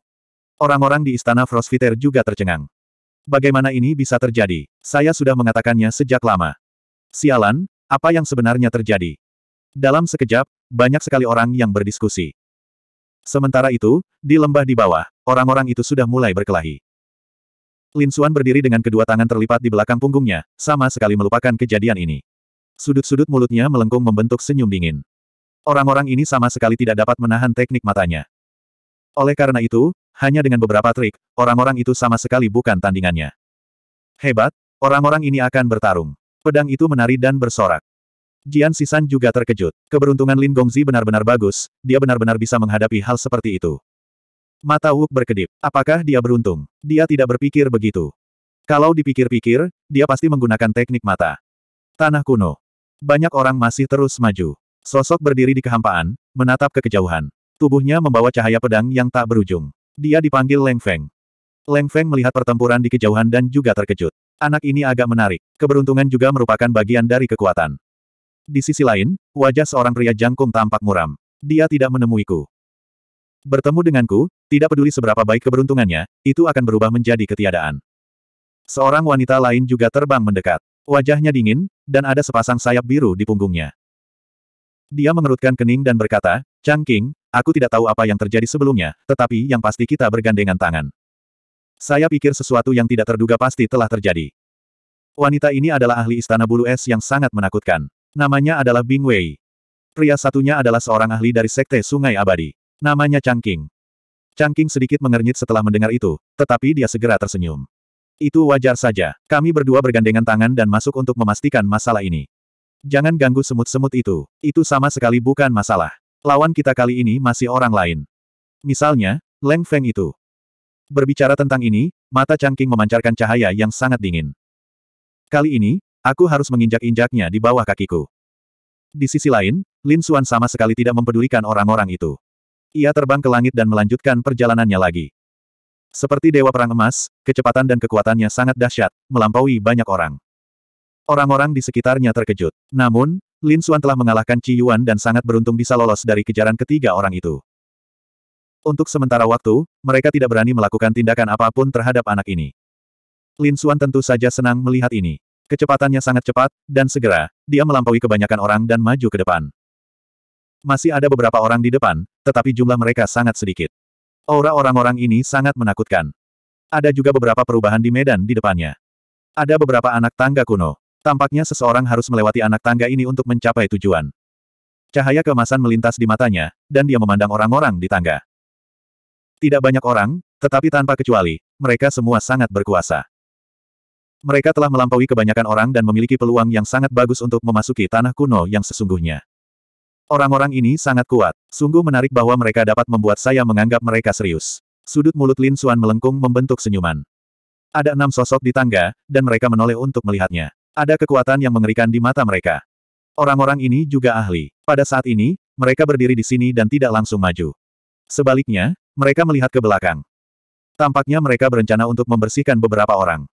Speaker 1: Orang-orang di istana Frostfitter juga tercengang. Bagaimana ini bisa terjadi? Saya sudah mengatakannya sejak lama. Sialan, apa yang sebenarnya terjadi? Dalam sekejap, banyak sekali orang yang berdiskusi. Sementara itu, di lembah di bawah, orang-orang itu sudah mulai berkelahi. Lin Suan berdiri dengan kedua tangan terlipat di belakang punggungnya, sama sekali melupakan kejadian ini. Sudut-sudut mulutnya melengkung membentuk senyum dingin. Orang-orang ini sama sekali tidak dapat menahan teknik matanya. Oleh karena itu, hanya dengan beberapa trik, orang-orang itu sama sekali bukan tandingannya. Hebat, orang-orang ini akan bertarung. Pedang itu menari dan bersorak. Jian Sisan juga terkejut. Keberuntungan Lin Gongzi benar-benar bagus, dia benar-benar bisa menghadapi hal seperti itu. Mata Wuk berkedip. Apakah dia beruntung? Dia tidak berpikir begitu. Kalau dipikir-pikir, dia pasti menggunakan teknik mata. Tanah kuno. Banyak orang masih terus maju. Sosok berdiri di kehampaan, menatap ke kejauhan. Tubuhnya membawa cahaya pedang yang tak berujung. Dia dipanggil Leng Feng. Leng Feng melihat pertempuran di kejauhan dan juga terkejut. Anak ini agak menarik. Keberuntungan juga merupakan bagian dari kekuatan. Di sisi lain, wajah seorang pria jangkung tampak muram. Dia tidak menemuiku. Bertemu denganku, tidak peduli seberapa baik keberuntungannya, itu akan berubah menjadi ketiadaan. Seorang wanita lain juga terbang mendekat. Wajahnya dingin, dan ada sepasang sayap biru di punggungnya. Dia mengerutkan kening dan berkata, Chang King, aku tidak tahu apa yang terjadi sebelumnya, tetapi yang pasti kita bergandengan tangan. Saya pikir sesuatu yang tidak terduga pasti telah terjadi. Wanita ini adalah ahli istana bulu es yang sangat menakutkan. Namanya adalah Bing Wei. Pria satunya adalah seorang ahli dari sekte Sungai Abadi. Namanya Chang King. Chang King sedikit mengernyit setelah mendengar itu, tetapi dia segera tersenyum. Itu wajar saja. Kami berdua bergandengan tangan dan masuk untuk memastikan masalah ini. Jangan ganggu semut-semut itu. Itu sama sekali bukan masalah. Lawan kita kali ini masih orang lain. Misalnya, Leng Feng itu. Berbicara tentang ini, mata cangking memancarkan cahaya yang sangat dingin. Kali ini, aku harus menginjak-injaknya di bawah kakiku. Di sisi lain, Lin Xuan sama sekali tidak mempedulikan orang-orang itu. Ia terbang ke langit dan melanjutkan perjalanannya lagi. Seperti Dewa Perang Emas, kecepatan dan kekuatannya sangat dahsyat, melampaui banyak orang. Orang-orang di sekitarnya terkejut. Namun, Lin Xuan telah mengalahkan Qi Yuan dan sangat beruntung bisa lolos dari kejaran ketiga orang itu. Untuk sementara waktu, mereka tidak berani melakukan tindakan apapun terhadap anak ini. Lin Xuan tentu saja senang melihat ini. Kecepatannya sangat cepat, dan segera, dia melampaui kebanyakan orang dan maju ke depan. Masih ada beberapa orang di depan, tetapi jumlah mereka sangat sedikit. Aura orang-orang ini sangat menakutkan. Ada juga beberapa perubahan di medan di depannya. Ada beberapa anak tangga kuno. Tampaknya seseorang harus melewati anak tangga ini untuk mencapai tujuan. Cahaya kemasan melintas di matanya, dan dia memandang orang-orang di tangga. Tidak banyak orang, tetapi tanpa kecuali, mereka semua sangat berkuasa. Mereka telah melampaui kebanyakan orang dan memiliki peluang yang sangat bagus untuk memasuki tanah kuno yang sesungguhnya. Orang-orang ini sangat kuat. Sungguh menarik bahwa mereka dapat membuat saya menganggap mereka serius. Sudut mulut Lin Suan melengkung membentuk senyuman. Ada enam sosok di tangga, dan mereka menoleh untuk melihatnya. Ada kekuatan yang mengerikan di mata mereka. Orang-orang ini juga ahli. Pada saat ini, mereka berdiri di sini dan tidak langsung maju. Sebaliknya, mereka melihat ke belakang. Tampaknya mereka berencana untuk membersihkan beberapa orang.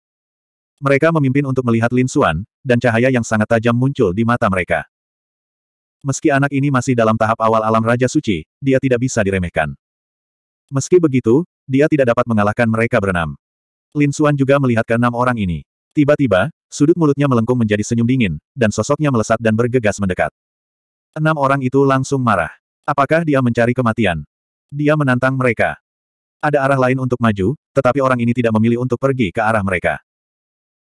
Speaker 1: Mereka memimpin untuk melihat Lin Suan, dan cahaya yang sangat tajam muncul di mata mereka. Meski anak ini masih dalam tahap awal alam Raja Suci, dia tidak bisa diremehkan. Meski begitu, dia tidak dapat mengalahkan mereka berenam. Lin Suan juga melihat ke enam orang ini. Tiba-tiba, sudut mulutnya melengkung menjadi senyum dingin, dan sosoknya melesat dan bergegas mendekat. Enam orang itu langsung marah. Apakah dia mencari kematian? Dia menantang mereka. Ada arah lain untuk maju, tetapi orang ini tidak memilih untuk pergi ke arah mereka.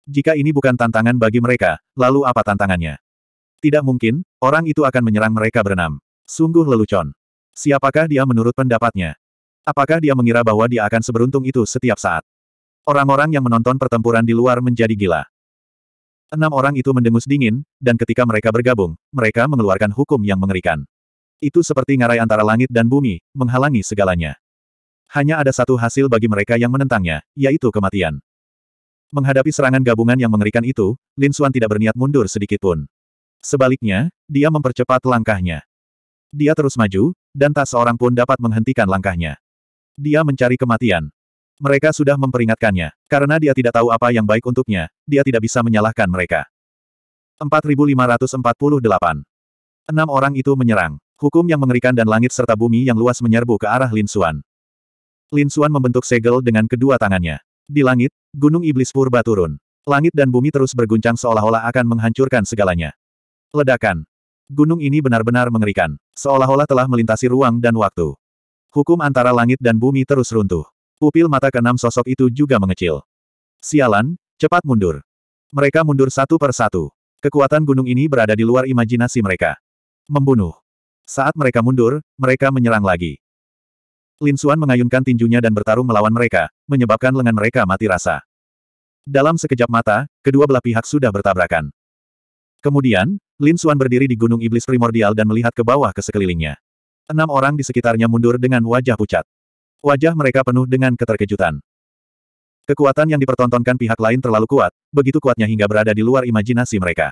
Speaker 1: Jika ini bukan tantangan bagi mereka, lalu apa tantangannya? Tidak mungkin, orang itu akan menyerang mereka berenam. Sungguh lelucon. Siapakah dia menurut pendapatnya? Apakah dia mengira bahwa dia akan seberuntung itu setiap saat? Orang-orang yang menonton pertempuran di luar menjadi gila. Enam orang itu mendengus dingin, dan ketika mereka bergabung, mereka mengeluarkan hukum yang mengerikan. Itu seperti ngarai antara langit dan bumi, menghalangi segalanya. Hanya ada satu hasil bagi mereka yang menentangnya, yaitu kematian. Menghadapi serangan gabungan yang mengerikan itu, Lin Xuan tidak berniat mundur sedikitpun. Sebaliknya, dia mempercepat langkahnya. Dia terus maju, dan tak seorang pun dapat menghentikan langkahnya. Dia mencari kematian. Mereka sudah memperingatkannya. Karena dia tidak tahu apa yang baik untuknya, dia tidak bisa menyalahkan mereka. 4548 Enam orang itu menyerang. Hukum yang mengerikan dan langit serta bumi yang luas menyerbu ke arah Lin Xuan. Lin Xuan membentuk segel dengan kedua tangannya. Di langit, gunung iblis purba turun. Langit dan bumi terus berguncang seolah-olah akan menghancurkan segalanya. Ledakan. Gunung ini benar-benar mengerikan, seolah-olah telah melintasi ruang dan waktu. Hukum antara langit dan bumi terus runtuh. Pupil mata keenam sosok itu juga mengecil. Sialan, cepat mundur. Mereka mundur satu per satu. Kekuatan gunung ini berada di luar imajinasi mereka. Membunuh. Saat mereka mundur, mereka menyerang lagi. Lin Xuan mengayunkan tinjunya dan bertarung melawan mereka, menyebabkan lengan mereka mati rasa. Dalam sekejap mata, kedua belah pihak sudah bertabrakan. Kemudian, Lin Suan berdiri di gunung iblis primordial dan melihat ke bawah ke sekelilingnya. Enam orang di sekitarnya mundur dengan wajah pucat. Wajah mereka penuh dengan keterkejutan. Kekuatan yang dipertontonkan pihak lain terlalu kuat, begitu kuatnya hingga berada di luar imajinasi mereka.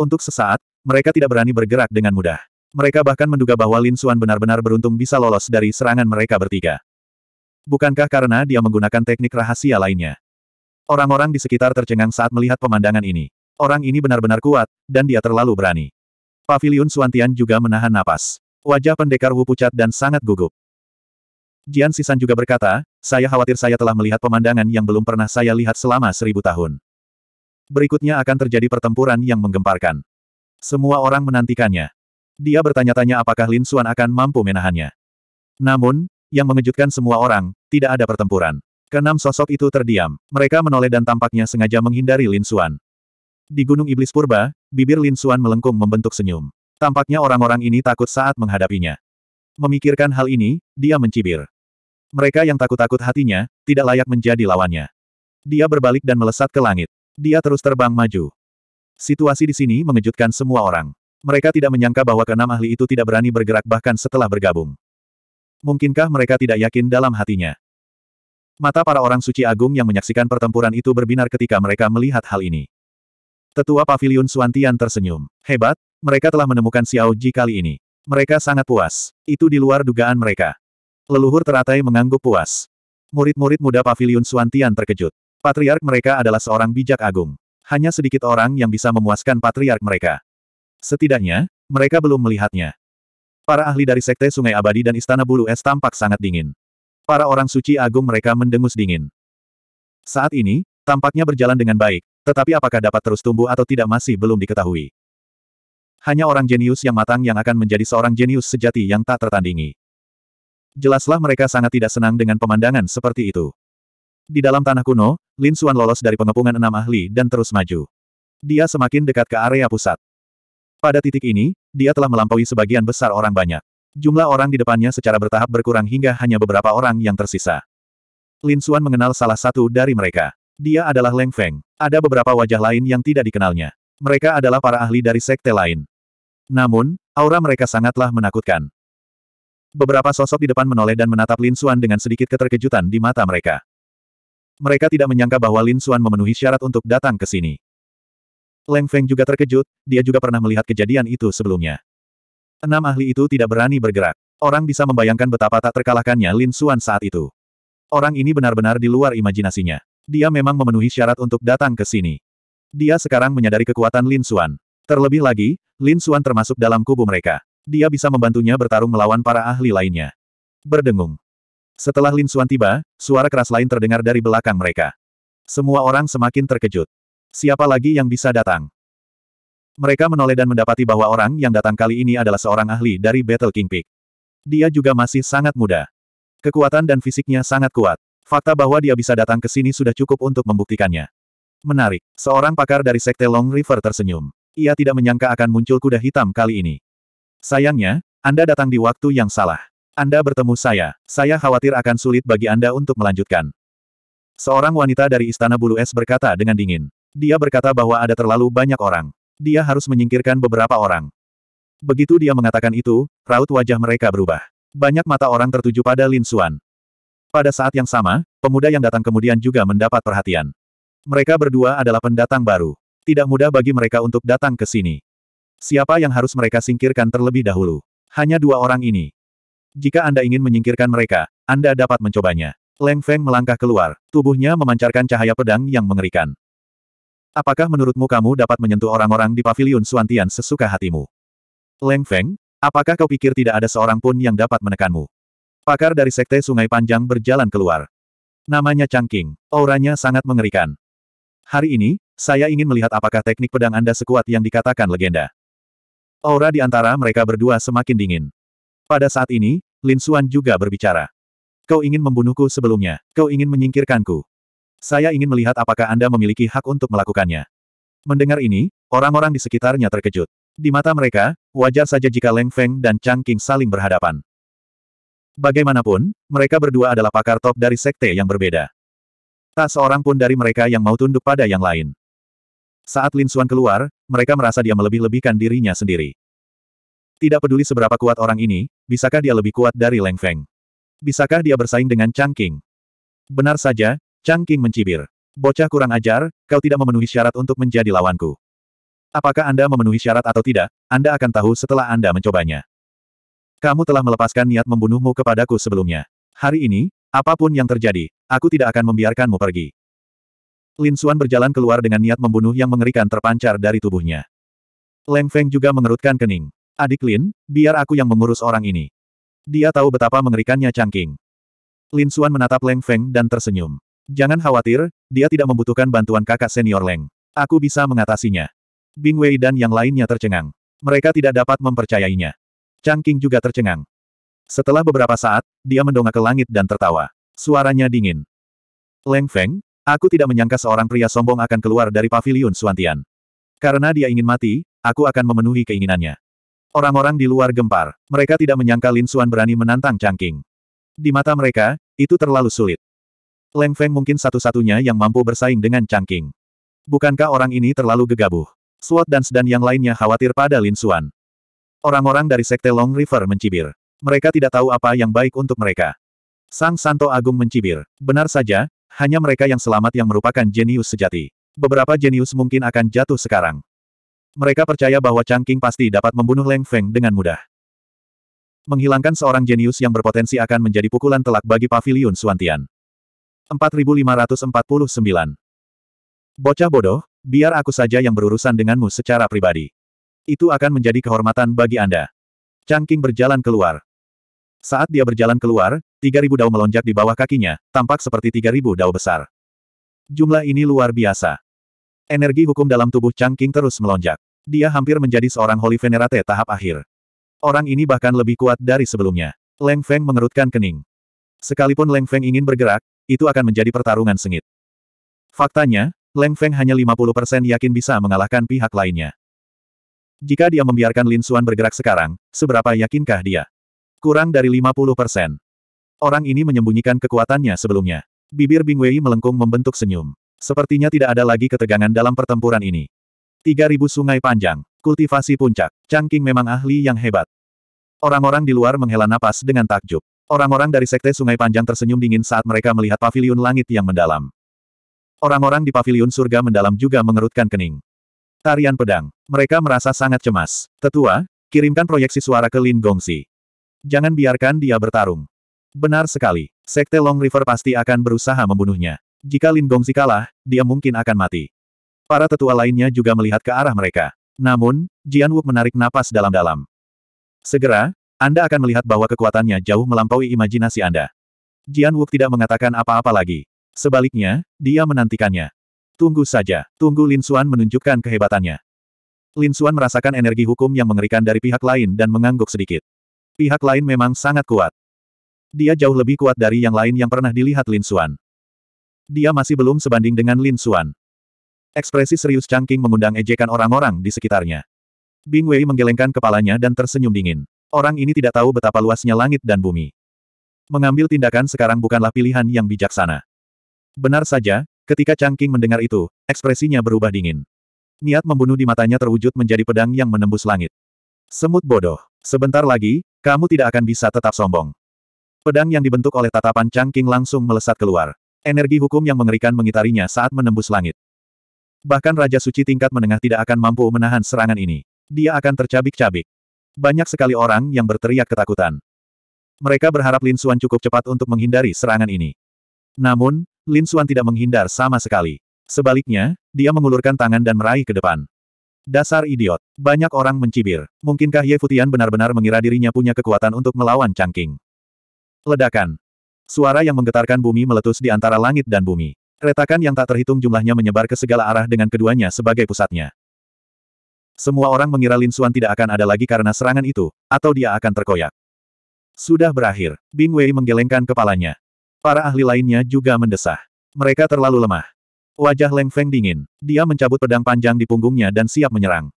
Speaker 1: Untuk sesaat, mereka tidak berani bergerak dengan mudah. Mereka bahkan menduga bahwa Lin Suan benar-benar beruntung bisa lolos dari serangan mereka bertiga. Bukankah karena dia menggunakan teknik rahasia lainnya? Orang-orang di sekitar tercengang saat melihat pemandangan ini. Orang ini benar-benar kuat, dan dia terlalu berani. Pavilion Suantian juga menahan napas. Wajah pendekar Wu pucat dan sangat gugup. Jian Sisan juga berkata, saya khawatir saya telah melihat pemandangan yang belum pernah saya lihat selama seribu tahun. Berikutnya akan terjadi pertempuran yang menggemparkan. Semua orang menantikannya. Dia bertanya-tanya apakah Lin Xuan akan mampu menahannya. Namun, yang mengejutkan semua orang, tidak ada pertempuran. Kenam sosok itu terdiam. Mereka menoleh dan tampaknya sengaja menghindari Lin Xuan. Di Gunung Iblis Purba, bibir Lin Suan melengkung membentuk senyum. Tampaknya orang-orang ini takut saat menghadapinya. Memikirkan hal ini, dia mencibir. Mereka yang takut-takut hatinya, tidak layak menjadi lawannya. Dia berbalik dan melesat ke langit. Dia terus terbang maju. Situasi di sini mengejutkan semua orang. Mereka tidak menyangka bahwa keenam ahli itu tidak berani bergerak bahkan setelah bergabung. Mungkinkah mereka tidak yakin dalam hatinya? Mata para orang suci agung yang menyaksikan pertempuran itu berbinar ketika mereka melihat hal ini. Tetua Paviliun Suantian tersenyum. Hebat, mereka telah menemukan Xiao Ji kali ini. Mereka sangat puas. Itu di luar dugaan mereka. Leluhur teratai mengangguk puas. Murid-murid muda Paviliun Suantian terkejut. Patriark mereka adalah seorang bijak agung. Hanya sedikit orang yang bisa memuaskan patriark mereka. Setidaknya, mereka belum melihatnya. Para ahli dari Sekte Sungai Abadi dan Istana Bulu Es tampak sangat dingin. Para orang suci agung mereka mendengus dingin. Saat ini, tampaknya berjalan dengan baik, tetapi apakah dapat terus tumbuh atau tidak masih belum diketahui. Hanya orang jenius yang matang yang akan menjadi seorang jenius sejati yang tak tertandingi. Jelaslah mereka sangat tidak senang dengan pemandangan seperti itu. Di dalam tanah kuno, Lin Xuan lolos dari pengepungan enam ahli dan terus maju. Dia semakin dekat ke area pusat. Pada titik ini, dia telah melampaui sebagian besar orang banyak. Jumlah orang di depannya secara bertahap berkurang hingga hanya beberapa orang yang tersisa. Lin Xuan mengenal salah satu dari mereka. Dia adalah Leng Feng. Ada beberapa wajah lain yang tidak dikenalnya. Mereka adalah para ahli dari sekte lain. Namun, aura mereka sangatlah menakutkan. Beberapa sosok di depan menoleh dan menatap Lin Xuan dengan sedikit keterkejutan di mata mereka. Mereka tidak menyangka bahwa Lin Xuan memenuhi syarat untuk datang ke sini. Leng Feng juga terkejut, dia juga pernah melihat kejadian itu sebelumnya. Enam ahli itu tidak berani bergerak. Orang bisa membayangkan betapa tak terkalahkannya Lin Xuan saat itu. Orang ini benar-benar di luar imajinasinya. Dia memang memenuhi syarat untuk datang ke sini. Dia sekarang menyadari kekuatan Lin Suan. Terlebih lagi, Lin Suan termasuk dalam kubu mereka. Dia bisa membantunya bertarung melawan para ahli lainnya. Berdengung. Setelah Lin Suan tiba, suara keras lain terdengar dari belakang mereka. Semua orang semakin terkejut. Siapa lagi yang bisa datang? Mereka menoleh dan mendapati bahwa orang yang datang kali ini adalah seorang ahli dari Battle King Peak. Dia juga masih sangat muda. Kekuatan dan fisiknya sangat kuat. Fakta bahwa dia bisa datang ke sini sudah cukup untuk membuktikannya. Menarik, seorang pakar dari Sekte Long River tersenyum. Ia tidak menyangka akan muncul kuda hitam kali ini. Sayangnya, Anda datang di waktu yang salah. Anda bertemu saya, saya khawatir akan sulit bagi Anda untuk melanjutkan. Seorang wanita dari Istana Bulu Es berkata dengan dingin. Dia berkata bahwa ada terlalu banyak orang. Dia harus menyingkirkan beberapa orang. Begitu dia mengatakan itu, raut wajah mereka berubah. Banyak mata orang tertuju pada Lin Xuan. Pada saat yang sama, pemuda yang datang kemudian juga mendapat perhatian. Mereka berdua adalah pendatang baru. Tidak mudah bagi mereka untuk datang ke sini. Siapa yang harus mereka singkirkan terlebih dahulu? Hanya dua orang ini. Jika Anda ingin menyingkirkan mereka, Anda dapat mencobanya. Leng Feng melangkah keluar, tubuhnya memancarkan cahaya pedang yang mengerikan. Apakah menurutmu kamu dapat menyentuh orang-orang di Paviliun Suantian sesuka hatimu? Leng Feng, apakah kau pikir tidak ada seorang pun yang dapat menekanmu? Pakar dari Sekte Sungai Panjang berjalan keluar. Namanya Changking. Auranya sangat mengerikan. Hari ini, saya ingin melihat apakah teknik pedang Anda sekuat yang dikatakan legenda. Aura di antara mereka berdua semakin dingin. Pada saat ini, Lin Xuan juga berbicara. Kau ingin membunuhku sebelumnya. Kau ingin menyingkirkanku. Saya ingin melihat apakah Anda memiliki hak untuk melakukannya. Mendengar ini, orang-orang di sekitarnya terkejut. Di mata mereka, wajar saja jika Leng Feng dan Chang King saling berhadapan. Bagaimanapun, mereka berdua adalah pakar top dari sekte yang berbeda. Tak seorang pun dari mereka yang mau tunduk pada yang lain. Saat Lin Xuan keluar, mereka merasa dia melebih-lebihkan dirinya sendiri. Tidak peduli seberapa kuat orang ini, bisakah dia lebih kuat dari Leng Feng? Bisakah dia bersaing dengan Chang King? Benar saja, Chang King mencibir. Bocah kurang ajar, kau tidak memenuhi syarat untuk menjadi lawanku. Apakah Anda memenuhi syarat atau tidak, Anda akan tahu setelah Anda mencobanya. Kamu telah melepaskan niat membunuhmu kepadaku sebelumnya. Hari ini, apapun yang terjadi, aku tidak akan membiarkanmu pergi. Lin Xuan berjalan keluar dengan niat membunuh yang mengerikan terpancar dari tubuhnya. Leng Feng juga mengerutkan kening. Adik Lin, biar aku yang mengurus orang ini. Dia tahu betapa mengerikannya cangking. Lin Xuan menatap Leng Feng dan tersenyum. Jangan khawatir, dia tidak membutuhkan bantuan kakak senior Leng. Aku bisa mengatasinya. Bing Wei dan yang lainnya tercengang. Mereka tidak dapat mempercayainya. Changking juga tercengang. Setelah beberapa saat, dia mendongak ke langit dan tertawa. Suaranya dingin. Leng Feng, aku tidak menyangka seorang pria sombong akan keluar dari paviliun Suantian. Karena dia ingin mati, aku akan memenuhi keinginannya. Orang-orang di luar gempar. Mereka tidak menyangka Lin Xuan berani menantang Changking. Di mata mereka, itu terlalu sulit. Leng Feng mungkin satu-satunya yang mampu bersaing dengan Changking. Bukankah orang ini terlalu gegabah? Suat dan Sedan yang lainnya khawatir pada Lin Xuan. Orang-orang dari Sekte Long River mencibir. Mereka tidak tahu apa yang baik untuk mereka. Sang Santo Agung mencibir. Benar saja, hanya mereka yang selamat yang merupakan jenius sejati. Beberapa jenius mungkin akan jatuh sekarang. Mereka percaya bahwa King pasti dapat membunuh Leng Feng dengan mudah. Menghilangkan seorang jenius yang berpotensi akan menjadi pukulan telak bagi pavilion Suantian. 4549. Bocah bodoh, biar aku saja yang berurusan denganmu secara pribadi. Itu akan menjadi kehormatan bagi Anda. Changking berjalan keluar. Saat dia berjalan keluar, 3.000 dao melonjak di bawah kakinya, tampak seperti 3.000 dao besar. Jumlah ini luar biasa. Energi hukum dalam tubuh Changking terus melonjak. Dia hampir menjadi seorang Holy Venerate tahap akhir. Orang ini bahkan lebih kuat dari sebelumnya. Leng Feng mengerutkan kening. Sekalipun Leng Feng ingin bergerak, itu akan menjadi pertarungan sengit. Faktanya, Leng Feng hanya 50% yakin bisa mengalahkan pihak lainnya. Jika dia membiarkan Lin Xuan bergerak sekarang, seberapa yakinkah dia? Kurang dari 50 persen. Orang ini menyembunyikan kekuatannya sebelumnya. Bibir Bing Wei melengkung membentuk senyum. Sepertinya tidak ada lagi ketegangan dalam pertempuran ini. 3000 sungai panjang, kultivasi puncak, Changqing memang ahli yang hebat. Orang-orang di luar menghela napas dengan takjub. Orang-orang dari Sekte Sungai Panjang tersenyum dingin saat mereka melihat paviliun langit yang mendalam. Orang-orang di paviliun surga mendalam juga mengerutkan kening. Tarian pedang. Mereka merasa sangat cemas. Tetua, kirimkan proyeksi suara ke Lin Gongxi. Jangan biarkan dia bertarung. Benar sekali. Sekte Long River pasti akan berusaha membunuhnya. Jika Lin Gongxi kalah, dia mungkin akan mati. Para tetua lainnya juga melihat ke arah mereka. Namun, Jian Wu menarik napas dalam-dalam. Segera, Anda akan melihat bahwa kekuatannya jauh melampaui imajinasi Anda. Jian Wu tidak mengatakan apa-apa lagi. Sebaliknya, dia menantikannya. Tunggu saja, tunggu Lin Xuan menunjukkan kehebatannya. Lin Xuan merasakan energi hukum yang mengerikan dari pihak lain dan mengangguk sedikit. Pihak lain memang sangat kuat. Dia jauh lebih kuat dari yang lain yang pernah dilihat Lin Xuan. Dia masih belum sebanding dengan Lin Xuan. Ekspresi serius Changqing mengundang ejekan orang-orang di sekitarnya. Bing Wei menggelengkan kepalanya dan tersenyum dingin. Orang ini tidak tahu betapa luasnya langit dan bumi. Mengambil tindakan sekarang bukanlah pilihan yang bijaksana. Benar saja, Ketika Changqing mendengar itu, ekspresinya berubah dingin. Niat membunuh di matanya terwujud menjadi pedang yang menembus langit. Semut bodoh. Sebentar lagi, kamu tidak akan bisa tetap sombong. Pedang yang dibentuk oleh tatapan Changqing langsung melesat keluar. Energi hukum yang mengerikan mengitarinya saat menembus langit. Bahkan Raja Suci tingkat menengah tidak akan mampu menahan serangan ini. Dia akan tercabik-cabik. Banyak sekali orang yang berteriak ketakutan. Mereka berharap Lin Suan cukup cepat untuk menghindari serangan ini. Namun, Lin Suan tidak menghindar sama sekali. Sebaliknya, dia mengulurkan tangan dan meraih ke depan. Dasar idiot. Banyak orang mencibir. Mungkinkah Ye Futian benar-benar mengira dirinya punya kekuatan untuk melawan Changqing? Ledakan. Suara yang menggetarkan bumi meletus di antara langit dan bumi. Retakan yang tak terhitung jumlahnya menyebar ke segala arah dengan keduanya sebagai pusatnya. Semua orang mengira Lin Suan tidak akan ada lagi karena serangan itu, atau dia akan terkoyak. Sudah berakhir. Bing Wei menggelengkan kepalanya. Para ahli lainnya juga mendesah. Mereka terlalu lemah. Wajah Leng Feng dingin. Dia mencabut pedang panjang di punggungnya dan siap menyerang.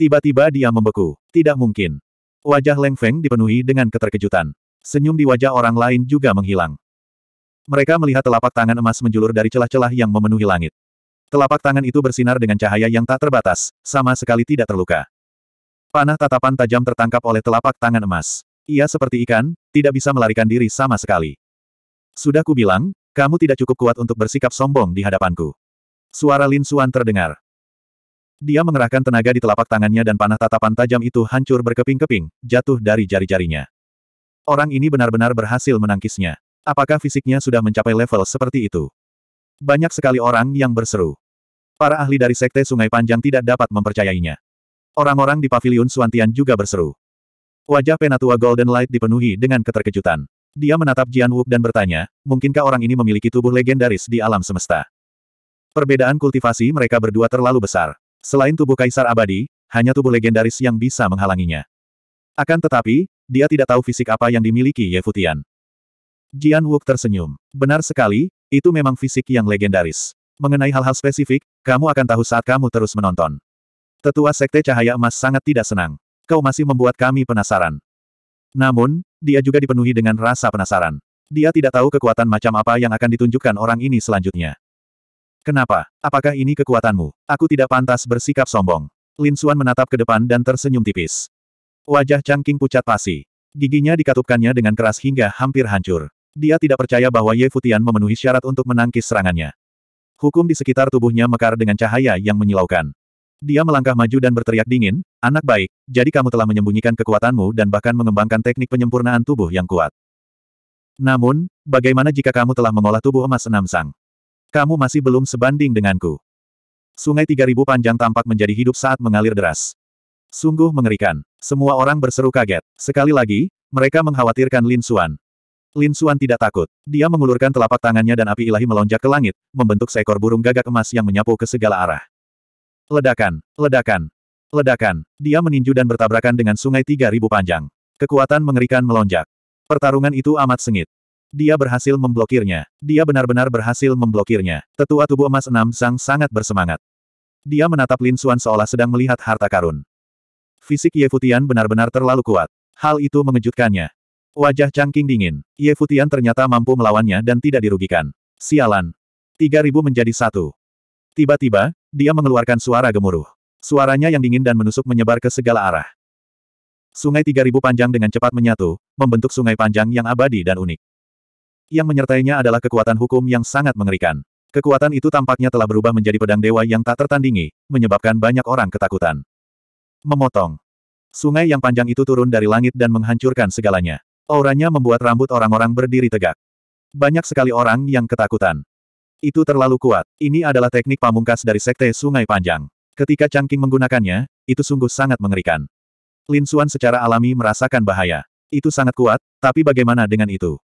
Speaker 1: Tiba-tiba dia membeku. Tidak mungkin. Wajah Leng Feng dipenuhi dengan keterkejutan. Senyum di wajah orang lain juga menghilang. Mereka melihat telapak tangan emas menjulur dari celah-celah yang memenuhi langit. Telapak tangan itu bersinar dengan cahaya yang tak terbatas, sama sekali tidak terluka. Panah tatapan tajam tertangkap oleh telapak tangan emas. Ia seperti ikan, tidak bisa melarikan diri sama sekali. Sudah kubilang, kamu tidak cukup kuat untuk bersikap sombong di hadapanku. Suara Lin Suan terdengar. Dia mengerahkan tenaga di telapak tangannya dan panah tatapan tajam itu hancur berkeping-keping, jatuh dari jari-jarinya. Orang ini benar-benar berhasil menangkisnya. Apakah fisiknya sudah mencapai level seperti itu? Banyak sekali orang yang berseru. Para ahli dari Sekte Sungai Panjang tidak dapat mempercayainya. Orang-orang di Paviliun Suantian juga berseru. Wajah Penatua Golden Light dipenuhi dengan keterkejutan. Dia menatap Jian Wuk dan bertanya, mungkinkah orang ini memiliki tubuh legendaris di alam semesta? Perbedaan kultivasi mereka berdua terlalu besar. Selain tubuh kaisar abadi, hanya tubuh legendaris yang bisa menghalanginya. Akan tetapi, dia tidak tahu fisik apa yang dimiliki Ye Futian. Jian Wuk tersenyum. Benar sekali, itu memang fisik yang legendaris. Mengenai hal-hal spesifik, kamu akan tahu saat kamu terus menonton. Tetua Sekte Cahaya Emas sangat tidak senang. Kau masih membuat kami penasaran. Namun, dia juga dipenuhi dengan rasa penasaran. Dia tidak tahu kekuatan macam apa yang akan ditunjukkan orang ini selanjutnya. Kenapa? Apakah ini kekuatanmu? Aku tidak pantas bersikap sombong. Lin Xuan menatap ke depan dan tersenyum tipis. Wajah cangking pucat pasi. Giginya dikatupkannya dengan keras hingga hampir hancur. Dia tidak percaya bahwa Ye Futian memenuhi syarat untuk menangkis serangannya. Hukum di sekitar tubuhnya mekar dengan cahaya yang menyilaukan. Dia melangkah maju dan berteriak dingin, anak baik, jadi kamu telah menyembunyikan kekuatanmu dan bahkan mengembangkan teknik penyempurnaan tubuh yang kuat. Namun, bagaimana jika kamu telah mengolah tubuh emas enam sang? Kamu masih belum sebanding denganku. Sungai 3000 panjang tampak menjadi hidup saat mengalir deras. Sungguh mengerikan. Semua orang berseru kaget. Sekali lagi, mereka mengkhawatirkan Lin Xuan. Lin Xuan tidak takut. Dia mengulurkan telapak tangannya dan api ilahi melonjak ke langit, membentuk seekor burung gagak emas yang menyapu ke segala arah. Ledakan, ledakan, ledakan. Dia meninju dan bertabrakan dengan sungai 3000 panjang. Kekuatan mengerikan melonjak. Pertarungan itu amat sengit. Dia berhasil memblokirnya. Dia benar-benar berhasil memblokirnya. Tetua tubuh emas enam sang sangat bersemangat. Dia menatap Lin Xuan seolah sedang melihat harta karun. Fisik Ye Futian benar-benar terlalu kuat. Hal itu mengejutkannya. Wajah cangking dingin. Ye Futian ternyata mampu melawannya dan tidak dirugikan. Sialan. 3000 menjadi satu. Tiba-tiba, dia mengeluarkan suara gemuruh. Suaranya yang dingin dan menusuk menyebar ke segala arah. Sungai 3000 panjang dengan cepat menyatu, membentuk sungai panjang yang abadi dan unik. Yang menyertainya adalah kekuatan hukum yang sangat mengerikan. Kekuatan itu tampaknya telah berubah menjadi pedang dewa yang tak tertandingi, menyebabkan banyak orang ketakutan. Memotong. Sungai yang panjang itu turun dari langit dan menghancurkan segalanya. Auranya membuat rambut orang-orang berdiri tegak. Banyak sekali orang yang ketakutan. Itu terlalu kuat. Ini adalah teknik pamungkas dari Sekte Sungai Panjang. Ketika Changking menggunakannya, itu sungguh sangat mengerikan. Lin Xuan secara alami merasakan bahaya. Itu sangat kuat, tapi bagaimana dengan itu?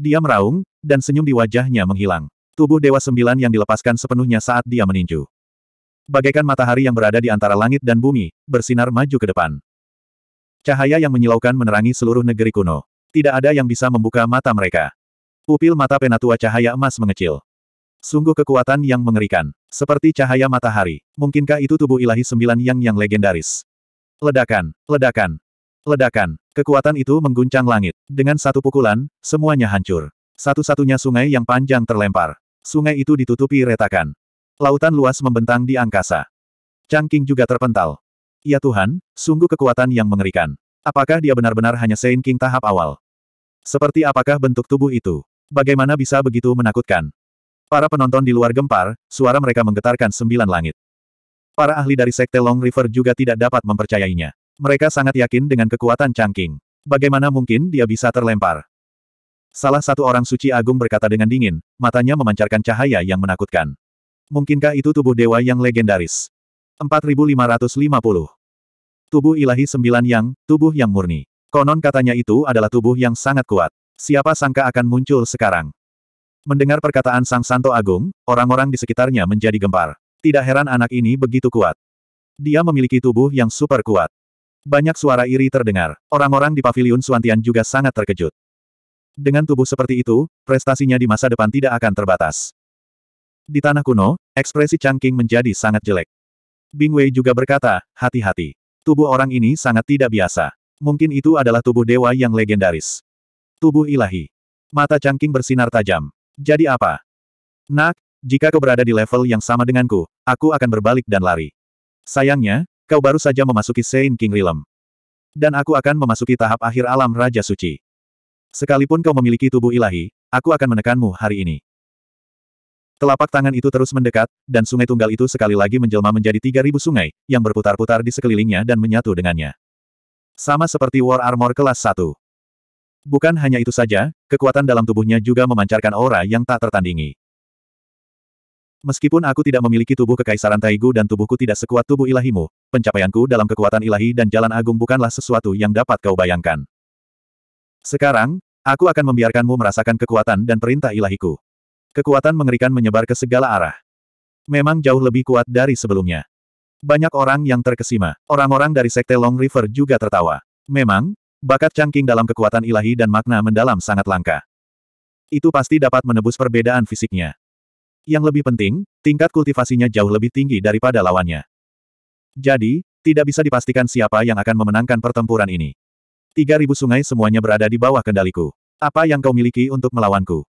Speaker 1: Dia meraung, dan senyum di wajahnya menghilang. Tubuh Dewa Sembilan yang dilepaskan sepenuhnya saat dia meninju. Bagaikan matahari yang berada di antara langit dan bumi, bersinar maju ke depan. Cahaya yang menyilaukan menerangi seluruh negeri kuno. Tidak ada yang bisa membuka mata mereka. Pupil mata penatua cahaya emas mengecil. Sungguh kekuatan yang mengerikan. Seperti cahaya matahari. Mungkinkah itu tubuh ilahi sembilan yang yang legendaris? Ledakan, ledakan, ledakan. Kekuatan itu mengguncang langit. Dengan satu pukulan, semuanya hancur. Satu-satunya sungai yang panjang terlempar. Sungai itu ditutupi retakan. Lautan luas membentang di angkasa. Changking juga terpental. Ya Tuhan, sungguh kekuatan yang mengerikan. Apakah dia benar-benar hanya Saint King tahap awal? Seperti apakah bentuk tubuh itu? Bagaimana bisa begitu menakutkan? Para penonton di luar gempar, suara mereka menggetarkan sembilan langit. Para ahli dari Sekte Long River juga tidak dapat mempercayainya. Mereka sangat yakin dengan kekuatan Changking. Bagaimana mungkin dia bisa terlempar? Salah satu orang suci agung berkata dengan dingin, matanya memancarkan cahaya yang menakutkan. Mungkinkah itu tubuh dewa yang legendaris? 4550. Tubuh ilahi sembilan yang, tubuh yang murni. Konon katanya itu adalah tubuh yang sangat kuat. Siapa sangka akan muncul sekarang? Mendengar perkataan Sang Santo Agung, orang-orang di sekitarnya menjadi gempar. Tidak heran anak ini begitu kuat. Dia memiliki tubuh yang super kuat. Banyak suara iri terdengar. Orang-orang di Paviliun Suantian juga sangat terkejut. Dengan tubuh seperti itu, prestasinya di masa depan tidak akan terbatas. Di tanah kuno, ekspresi Changqing menjadi sangat jelek. Bing Wei juga berkata, hati-hati. Tubuh orang ini sangat tidak biasa. Mungkin itu adalah tubuh dewa yang legendaris. Tubuh ilahi. Mata Changqing bersinar tajam. Jadi apa? Nak, jika kau berada di level yang sama denganku, aku akan berbalik dan lari. Sayangnya, kau baru saja memasuki Saint King Realm. Dan aku akan memasuki tahap akhir alam Raja Suci. Sekalipun kau memiliki tubuh ilahi, aku akan menekanmu hari ini. Telapak tangan itu terus mendekat, dan sungai tunggal itu sekali lagi menjelma menjadi 3.000 sungai, yang berputar-putar di sekelilingnya dan menyatu dengannya. Sama seperti War Armor kelas 1. Bukan hanya itu saja, kekuatan dalam tubuhnya juga memancarkan aura yang tak tertandingi. Meskipun aku tidak memiliki tubuh kekaisaran Taigu dan tubuhku tidak sekuat tubuh ilahimu, pencapaianku dalam kekuatan ilahi dan jalan agung bukanlah sesuatu yang dapat kau bayangkan. Sekarang, aku akan membiarkanmu merasakan kekuatan dan perintah ilahiku. Kekuatan mengerikan menyebar ke segala arah. Memang jauh lebih kuat dari sebelumnya. Banyak orang yang terkesima. Orang-orang dari Sekte Long River juga tertawa. Memang, Bakat cangking dalam kekuatan ilahi dan makna mendalam sangat langka. Itu pasti dapat menebus perbedaan fisiknya. Yang lebih penting, tingkat kultivasinya jauh lebih tinggi daripada lawannya. Jadi, tidak bisa dipastikan siapa yang akan memenangkan pertempuran ini. 3000 sungai semuanya berada di bawah kendaliku. Apa yang kau miliki untuk melawanku?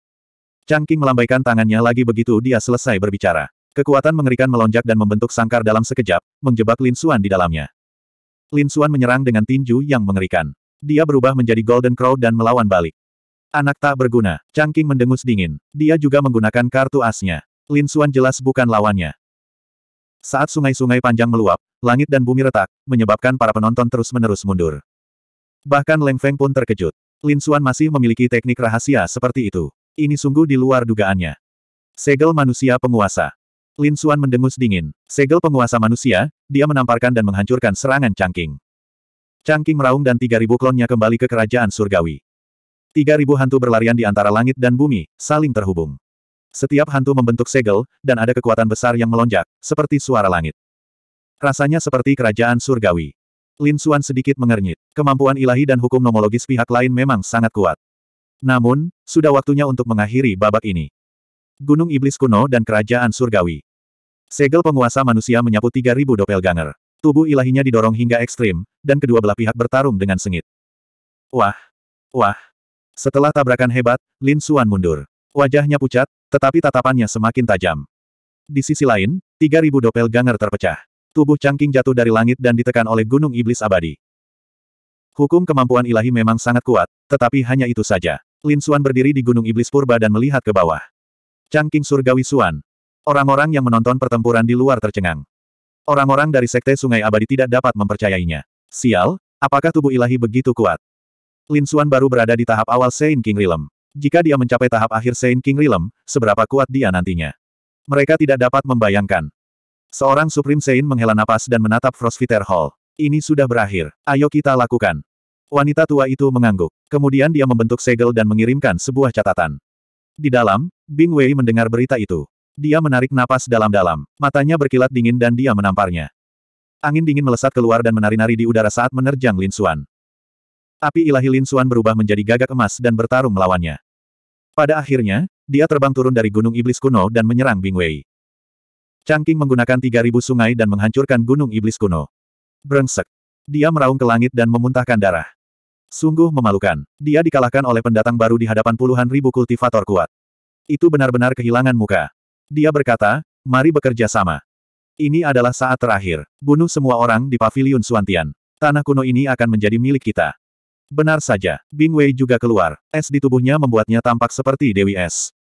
Speaker 1: Cangking melambaikan tangannya lagi begitu dia selesai berbicara. Kekuatan mengerikan melonjak dan membentuk sangkar dalam sekejap, menjebak Lin Xuan di dalamnya. Lin Xuan menyerang dengan tinju yang mengerikan. Dia berubah menjadi Golden Crow dan melawan balik. Anak tak berguna. Changqing mendengus dingin. Dia juga menggunakan kartu asnya. Lin Xuan jelas bukan lawannya. Saat sungai-sungai panjang meluap, langit dan bumi retak, menyebabkan para penonton terus-menerus mundur. Bahkan Leng Feng pun terkejut. Lin Xuan masih memiliki teknik rahasia seperti itu. Ini sungguh di luar dugaannya. Segel manusia penguasa. Lin Xuan mendengus dingin. Segel penguasa manusia, dia menamparkan dan menghancurkan serangan cangking. Cangking meraung dan 3.000 klonnya kembali ke kerajaan surgawi. 3.000 hantu berlarian di antara langit dan bumi, saling terhubung. Setiap hantu membentuk segel, dan ada kekuatan besar yang melonjak, seperti suara langit. Rasanya seperti kerajaan surgawi. Lin Xuan sedikit mengernyit. Kemampuan ilahi dan hukum nomologis pihak lain memang sangat kuat. Namun, sudah waktunya untuk mengakhiri babak ini. Gunung Iblis Kuno dan Kerajaan Surgawi. Segel penguasa manusia menyapu 3.000 doppelganger. Tubuh ilahinya didorong hingga ekstrim, dan kedua belah pihak bertarung dengan sengit. Wah! Wah! Setelah tabrakan hebat, Lin Xuan mundur. Wajahnya pucat, tetapi tatapannya semakin tajam. Di sisi lain, 3000 ganger terpecah. Tubuh cangking jatuh dari langit dan ditekan oleh gunung iblis abadi. Hukum kemampuan ilahi memang sangat kuat, tetapi hanya itu saja. Lin Xuan berdiri di gunung iblis purba dan melihat ke bawah. Cangking surgawi Xuan. Orang-orang yang menonton pertempuran di luar tercengang. Orang-orang dari Sekte Sungai Abadi tidak dapat mempercayainya. Sial, apakah tubuh ilahi begitu kuat? Lin Xuan baru berada di tahap awal Saint King Realm. Jika dia mencapai tahap akhir Saint King Realm, seberapa kuat dia nantinya? Mereka tidak dapat membayangkan. Seorang Supreme Saint menghela napas dan menatap Frostfitter Hall. Ini sudah berakhir, ayo kita lakukan. Wanita tua itu mengangguk. Kemudian dia membentuk segel dan mengirimkan sebuah catatan. Di dalam, Bing Wei mendengar berita itu. Dia menarik napas dalam-dalam. Matanya berkilat dingin dan dia menamparnya. Angin dingin melesat keluar dan menari-nari di udara saat menerjang Lin Xuan. Api ilahi Lin Xuan berubah menjadi gagak emas dan bertarung melawannya. Pada akhirnya, dia terbang turun dari gunung iblis kuno dan menyerang Bing Wei. Cangking menggunakan 3000 sungai dan menghancurkan gunung iblis kuno. Brengsek. Dia meraung ke langit dan memuntahkan darah. Sungguh memalukan. Dia dikalahkan oleh pendatang baru di hadapan puluhan ribu kultivator kuat. Itu benar-benar kehilangan muka. Dia berkata, mari bekerja sama. Ini adalah saat terakhir. Bunuh semua orang di Paviliun Suantian. Tanah kuno ini akan menjadi milik kita. Benar saja, Bing Wei juga keluar. Es di tubuhnya membuatnya tampak seperti Dewi Es.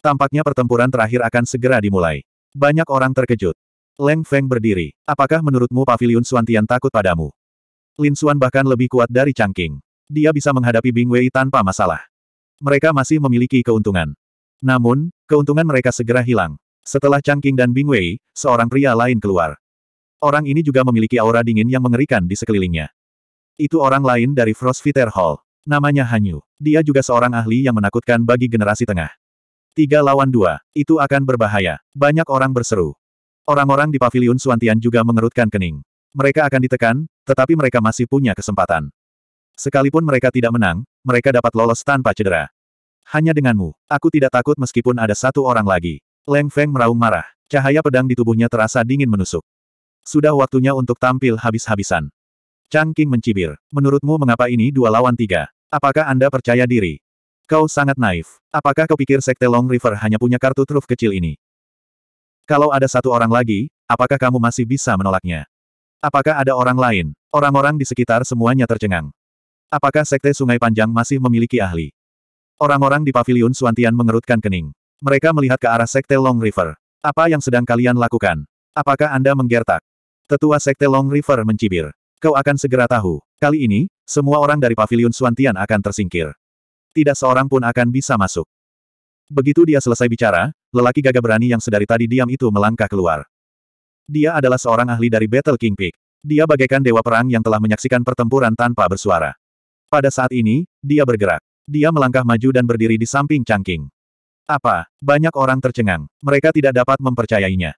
Speaker 1: Tampaknya pertempuran terakhir akan segera dimulai. Banyak orang terkejut. Leng Feng berdiri. Apakah menurutmu Paviliun Suantian takut padamu? Lin Suan bahkan lebih kuat dari Changqing. Dia bisa menghadapi Bing Wei tanpa masalah. Mereka masih memiliki keuntungan. Namun, keuntungan mereka segera hilang. Setelah Changqing dan Bing Wei, seorang pria lain keluar. Orang ini juga memiliki aura dingin yang mengerikan di sekelilingnya. Itu orang lain dari Frostfitter Hall. Namanya Hanyu. Dia juga seorang ahli yang menakutkan bagi generasi tengah. Tiga lawan dua, itu akan berbahaya. Banyak orang berseru. Orang-orang di pavilion Suantian juga mengerutkan kening. Mereka akan ditekan, tetapi mereka masih punya kesempatan. Sekalipun mereka tidak menang, mereka dapat lolos tanpa cedera. Hanya denganmu. Aku tidak takut meskipun ada satu orang lagi. Leng Feng meraung marah. Cahaya pedang di tubuhnya terasa dingin menusuk. Sudah waktunya untuk tampil habis-habisan. Chang King mencibir. Menurutmu mengapa ini dua lawan tiga? Apakah Anda percaya diri? Kau sangat naif. Apakah kau pikir Sekte Long River hanya punya kartu truf kecil ini? Kalau ada satu orang lagi, apakah kamu masih bisa menolaknya? Apakah ada orang lain? Orang-orang di sekitar semuanya tercengang. Apakah Sekte Sungai Panjang masih memiliki ahli? Orang-orang di paviliun Suantian mengerutkan kening. Mereka melihat ke arah Sekte Long River. Apa yang sedang kalian lakukan? Apakah Anda menggertak? Tetua Sekte Long River mencibir. Kau akan segera tahu. Kali ini, semua orang dari paviliun Suantian akan tersingkir. Tidak seorang pun akan bisa masuk. Begitu dia selesai bicara, lelaki gagah berani yang sedari tadi diam itu melangkah keluar. Dia adalah seorang ahli dari Battle King Peak. Dia bagaikan dewa perang yang telah menyaksikan pertempuran tanpa bersuara. Pada saat ini, dia bergerak. Dia melangkah maju dan berdiri di samping cangking. Apa? Banyak orang tercengang. Mereka tidak dapat mempercayainya.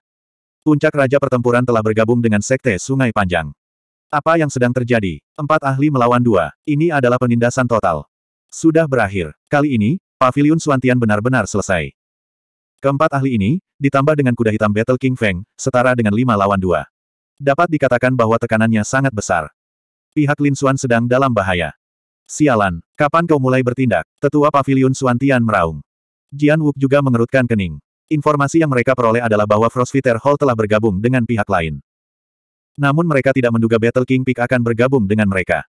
Speaker 1: Puncak Raja Pertempuran telah bergabung dengan Sekte Sungai Panjang. Apa yang sedang terjadi? Empat ahli melawan dua. Ini adalah penindasan total. Sudah berakhir. Kali ini, Paviliun Suantian benar-benar selesai. Keempat ahli ini, ditambah dengan kuda hitam Battle King Feng, setara dengan lima lawan dua. Dapat dikatakan bahwa tekanannya sangat besar. Pihak Lin Xuan sedang dalam bahaya. Sialan, kapan kau mulai bertindak? Tetua Paviliun Suantian meraung. Jian Wuk juga mengerutkan kening. Informasi yang mereka peroleh adalah bahwa Frostfitter Hall telah bergabung dengan pihak lain. Namun mereka tidak menduga Battle King Peak akan bergabung dengan mereka.